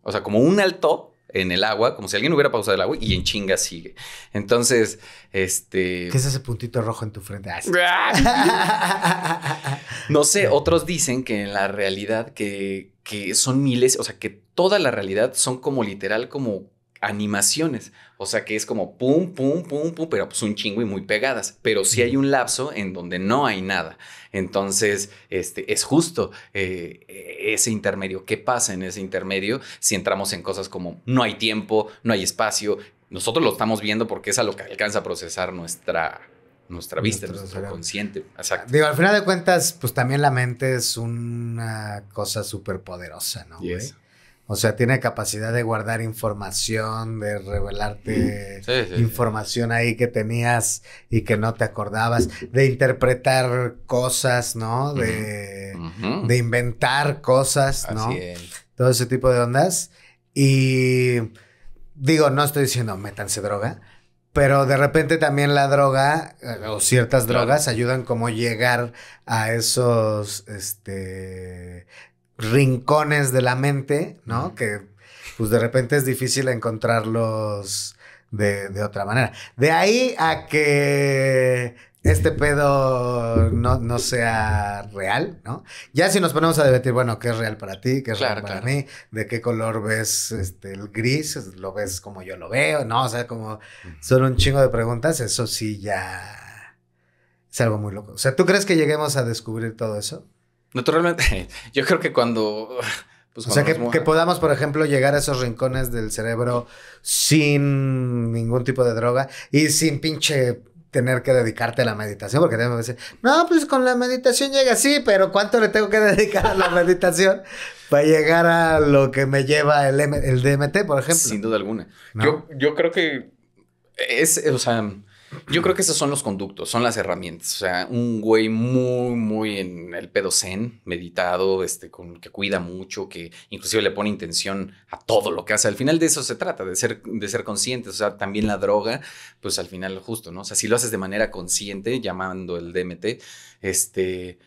o sea, como un alto en el agua, como si alguien hubiera pausado el agua y en chinga sigue. Entonces, este... ¿Qué es ese puntito rojo en tu frente? Ah, no sé, otros dicen que en la realidad que que son miles, o sea, que toda la realidad son como literal como animaciones, o sea, que es como pum, pum, pum, pum, pero pues un chingo y muy pegadas, pero sí hay un lapso en donde no hay nada. Entonces, este, es justo eh, e-, ese intermedio. ¿Qué pasa en ese intermedio si entramos en cosas como no hay tiempo, no hay espacio? Nosotros lo estamos viendo porque es a lo que alcanza a procesar nuestra nuestra vista, nuestro, consciente. Digo, al final de cuentas, pues también la mente es una cosa súper poderosa, ¿no? O sea, tiene capacidad de guardar información, de revelarte información ahí que tenías y que no te acordabas, de interpretar cosas, ¿no? De, de inventar cosas, ¿no? Todo ese tipo de ondas. Y digo, no estoy diciendo métanse droga, pero de repente también la droga eh, o ciertas drogas ayudan como llegar a esos este, rincones de la mente, ¿no? Que pues de repente es difícil encontrarlos de otra manera. De ahí a que este pedo no, sea real, ¿no? Ya si nos ponemos a debatir, bueno, ¿qué es real para ti? ¿Qué es real para mí? ¿De qué color ves este, el gris? ¿Lo ves como yo lo veo? No, o sea, como son un chingo de preguntas, eso sí ya es algo muy loco. O sea, ¿tú crees que lleguemos a descubrir todo eso? Naturalmente, yo creo que cuando... Pues, o sea, que, podamos, por ejemplo, llegar a esos rincones del cerebro sin ningún tipo de droga y sin pinche tener que dedicarte a la meditación, porque tengo que decir, no, pues con la meditación llega Sí, pero ¿cuánto le tengo que dedicar a la meditación para llegar a lo que me lleva el, DMT, por ejemplo? Sin duda alguna. Yo, yo creo que es, o sea, yo creo que esos son los conductos, son las herramientas. O sea, un güey muy, muy en el pedocén, meditado, este, con, que cuida mucho, que inclusive le pone intención a todo lo que hace. Al final de eso se trata, de ser, de ser consciente. O sea, también la droga, pues al final justo, ¿no? O sea, si lo haces de manera consciente, llamando el DMT, este,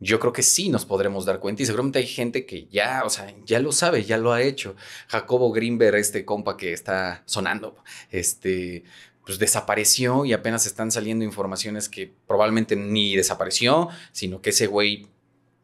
yo creo que sí nos podremos dar cuenta y seguramente hay gente que ya, o sea, ya lo sabe, ya lo ha hecho. Jacobo Greenberg, este compa que está sonando, este, pues desapareció y apenas están saliendo informaciones que probablemente ni desapareció, sino que ese güey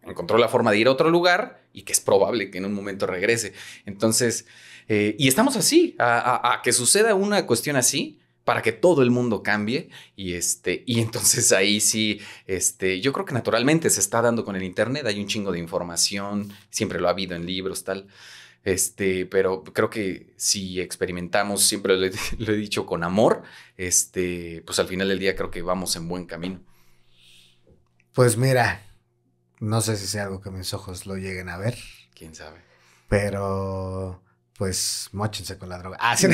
encontró la forma de ir a otro lugar y que es probable que en un momento regrese. Entonces, eh, y estamos así, a, que suceda una cuestión así para que todo el mundo cambie y este y entonces ahí sí este yo creo que naturalmente se está dando con el internet hay un chingo de información siempre lo ha habido en libros tal este, pero creo que si experimentamos, siempre lo he, dicho con amor, este, pues al final del día creo que vamos en buen camino. Pues mira, no sé si sea algo que mis ojos lo lleguen a ver. Quién sabe. Pero pues mochense con la droga. Ah, sí.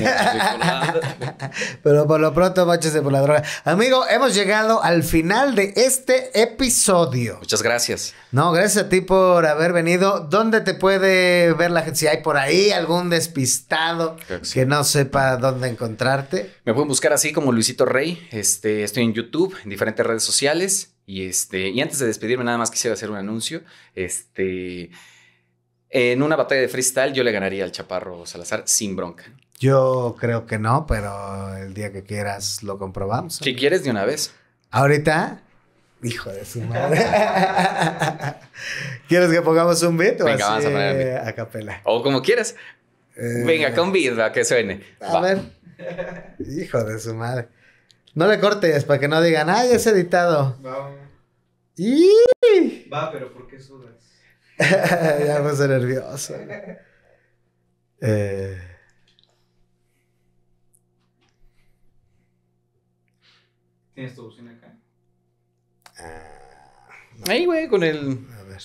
Pero por lo pronto, mochense por la droga. Amigo, hemos llegado al final de este episodio. Muchas gracias. No, gracias a ti por haber venido. ¿Dónde te puede ver la gente? Si hay por ahí algún despistado que no sepa dónde encontrarte. Me pueden buscar así como Luisito Rey. Este, estoy en YouTube, en diferentes redes sociales. Y, este, y antes de despedirme, nada más quisiera hacer un anuncio. Este. En una batalla de freestyle yo le ganaría al Chaparro Salazar sin bronca. Yo creo que no, pero el día que quieras lo comprobamos. Si quieres de una vez. Ahorita, hijo de su madre. ¿Quieres que pongamos un beat o Venga, vamos a, poner a capela? O como quieras. Eh, Venga, con beat, va, que suene. A ver. Hijo de su madre. No le cortes para que no digan, ay, es editado. Y... Va, pero ¿por qué suda? ya me puse nervioso. Eh... ¿Tienes tu bocina acá? Ah, Ahí, güey, con el. A ver.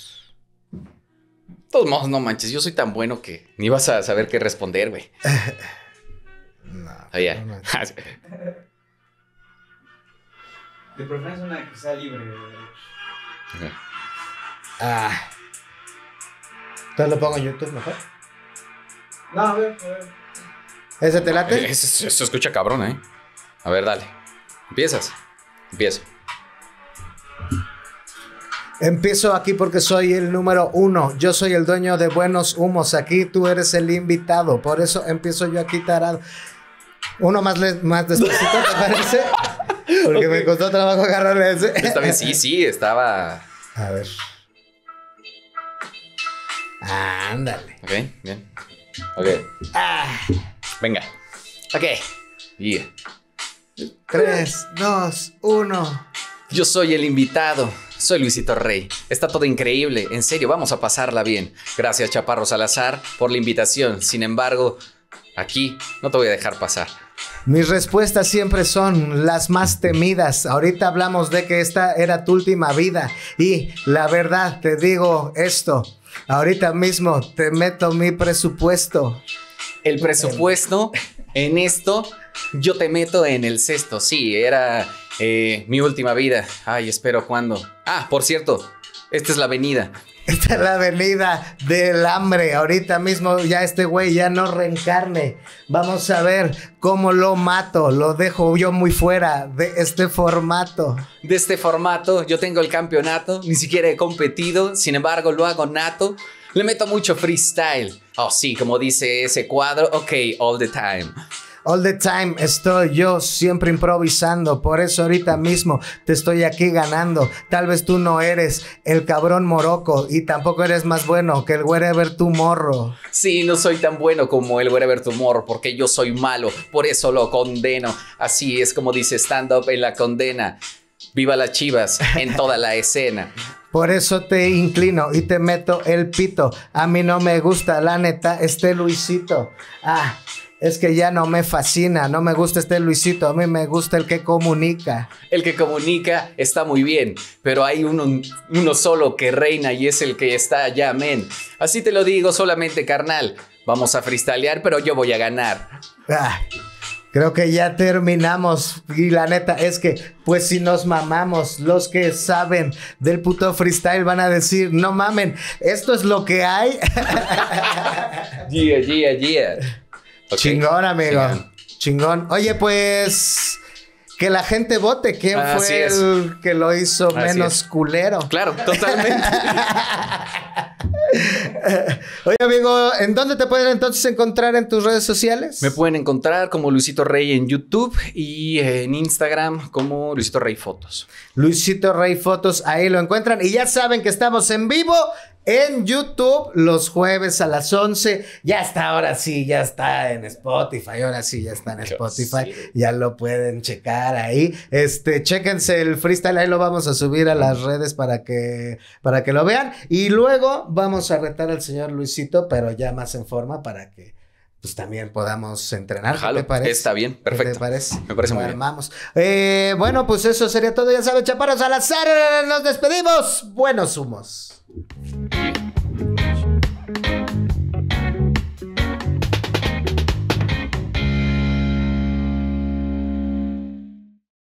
De todos modos, no manches, yo soy tan bueno que ni vas a saber qué responder, güey. no. Oh, ah, yeah. De preferencia una que sea libre. Ah. ah. Entonces lo pongo en YouTube mejor. No, a ver, a ver. ¿Ese te late? Eh, eso escucha cabrón, ¿eh? A ver, dale. ¿Empiezas? Empiezo. Empiezo aquí porque soy el número uno. Yo soy el dueño de Buenos Humos. Aquí tú eres el invitado. Por eso empiezo yo aquí tarado. Uno más, más despacito, ¿te parece? Porque me costó trabajo agarrarle ese. Está bien, sí, sí, estaba. A ver. Ándale. Ok, bien. Ok. Ah. Venga. Ok. Tres, dos, uno. Yo soy el invitado. Soy Luisito Rey. Está todo increíble. En serio, vamos a pasarla bien. Gracias, Chaparro Salazar, por la invitación. Sin embargo, aquí no te voy a dejar pasar. Mis respuestas siempre son las más temidas. Ahorita hablamos de que esta era tu última vida. Y la verdad, te digo esto. Ahorita mismo te meto mi presupuesto. El presupuesto en esto, yo te meto en el sexto. Sí, era eh, mi última vida. Ay, espero cuando... Ah, por cierto, esta es la avenida. Esta es la avenida del hambre. Ahorita mismo ya este güey ya no reencarne. Vamos a ver cómo lo mato. Lo dejo yo muy fuera de este formato. De este formato. Yo tengo el campeonato. Ni siquiera he competido. Sin embargo, lo hago nato. Le meto mucho freestyle. Oh, sí, como dice ese cuadro. Ok, all the time. All the time estoy yo siempre improvisando, por eso ahorita mismo te estoy aquí ganando. Tal vez tú no eres el cabrón moroco y tampoco eres más bueno que el wherever tu morro. Sí, no soy tan bueno como el wherever tu morro porque yo soy malo, por eso lo condeno. Así es como dice stand up en la condena. Viva las chivas en toda la escena. Por eso te inclino y te meto el pito. A mí no me gusta, la neta, este Luisito. Ah es que ya no me fascina, no me gusta este Luisito, a mí me gusta el que comunica. El que comunica está muy bien, pero hay uno, solo que reina y es el que está allá, amén. Así te lo digo solamente, carnal. Vamos a freestylear, pero yo voy a ganar. Ah, creo que ya terminamos. Y la neta es que, pues si nos mamamos, los que saben del puto freestyle van a decir, no mamen, esto es lo que hay. yeah, yeah, yeah. Chingón, amigo. Chingón. Oye, pues que la gente vote quién fue el que lo hizo menos culero. Claro, totalmente. Oye, amigo, ¿en dónde te pueden entonces encontrar en tus redes sociales? Me pueden encontrar como Luisito Rey en YouTube y en Instagram como Luisito Rey Fotos. Luisito Rey Fotos, ahí lo encuentran. Y ya saben que estamos en vivo en YouTube los jueves a las 11. Ya está, ahora sí, ya está en Spotify. Ahora sí, ya está en Spotify. Ya lo pueden checar ahí. Este, chéquense el freestyle. Ahí lo vamos a subir a las redes para que, para que lo vean. Y luego vamos a retar al señor Luisito, pero ya más en forma para que pues también podamos entrenar. te parece? Está bien, perfecto. te parece? Me parece muy bien. Armamos. Eh, bueno, pues eso sería todo. Ya saben, chaparros al azar. Nos despedimos. Buenos humos.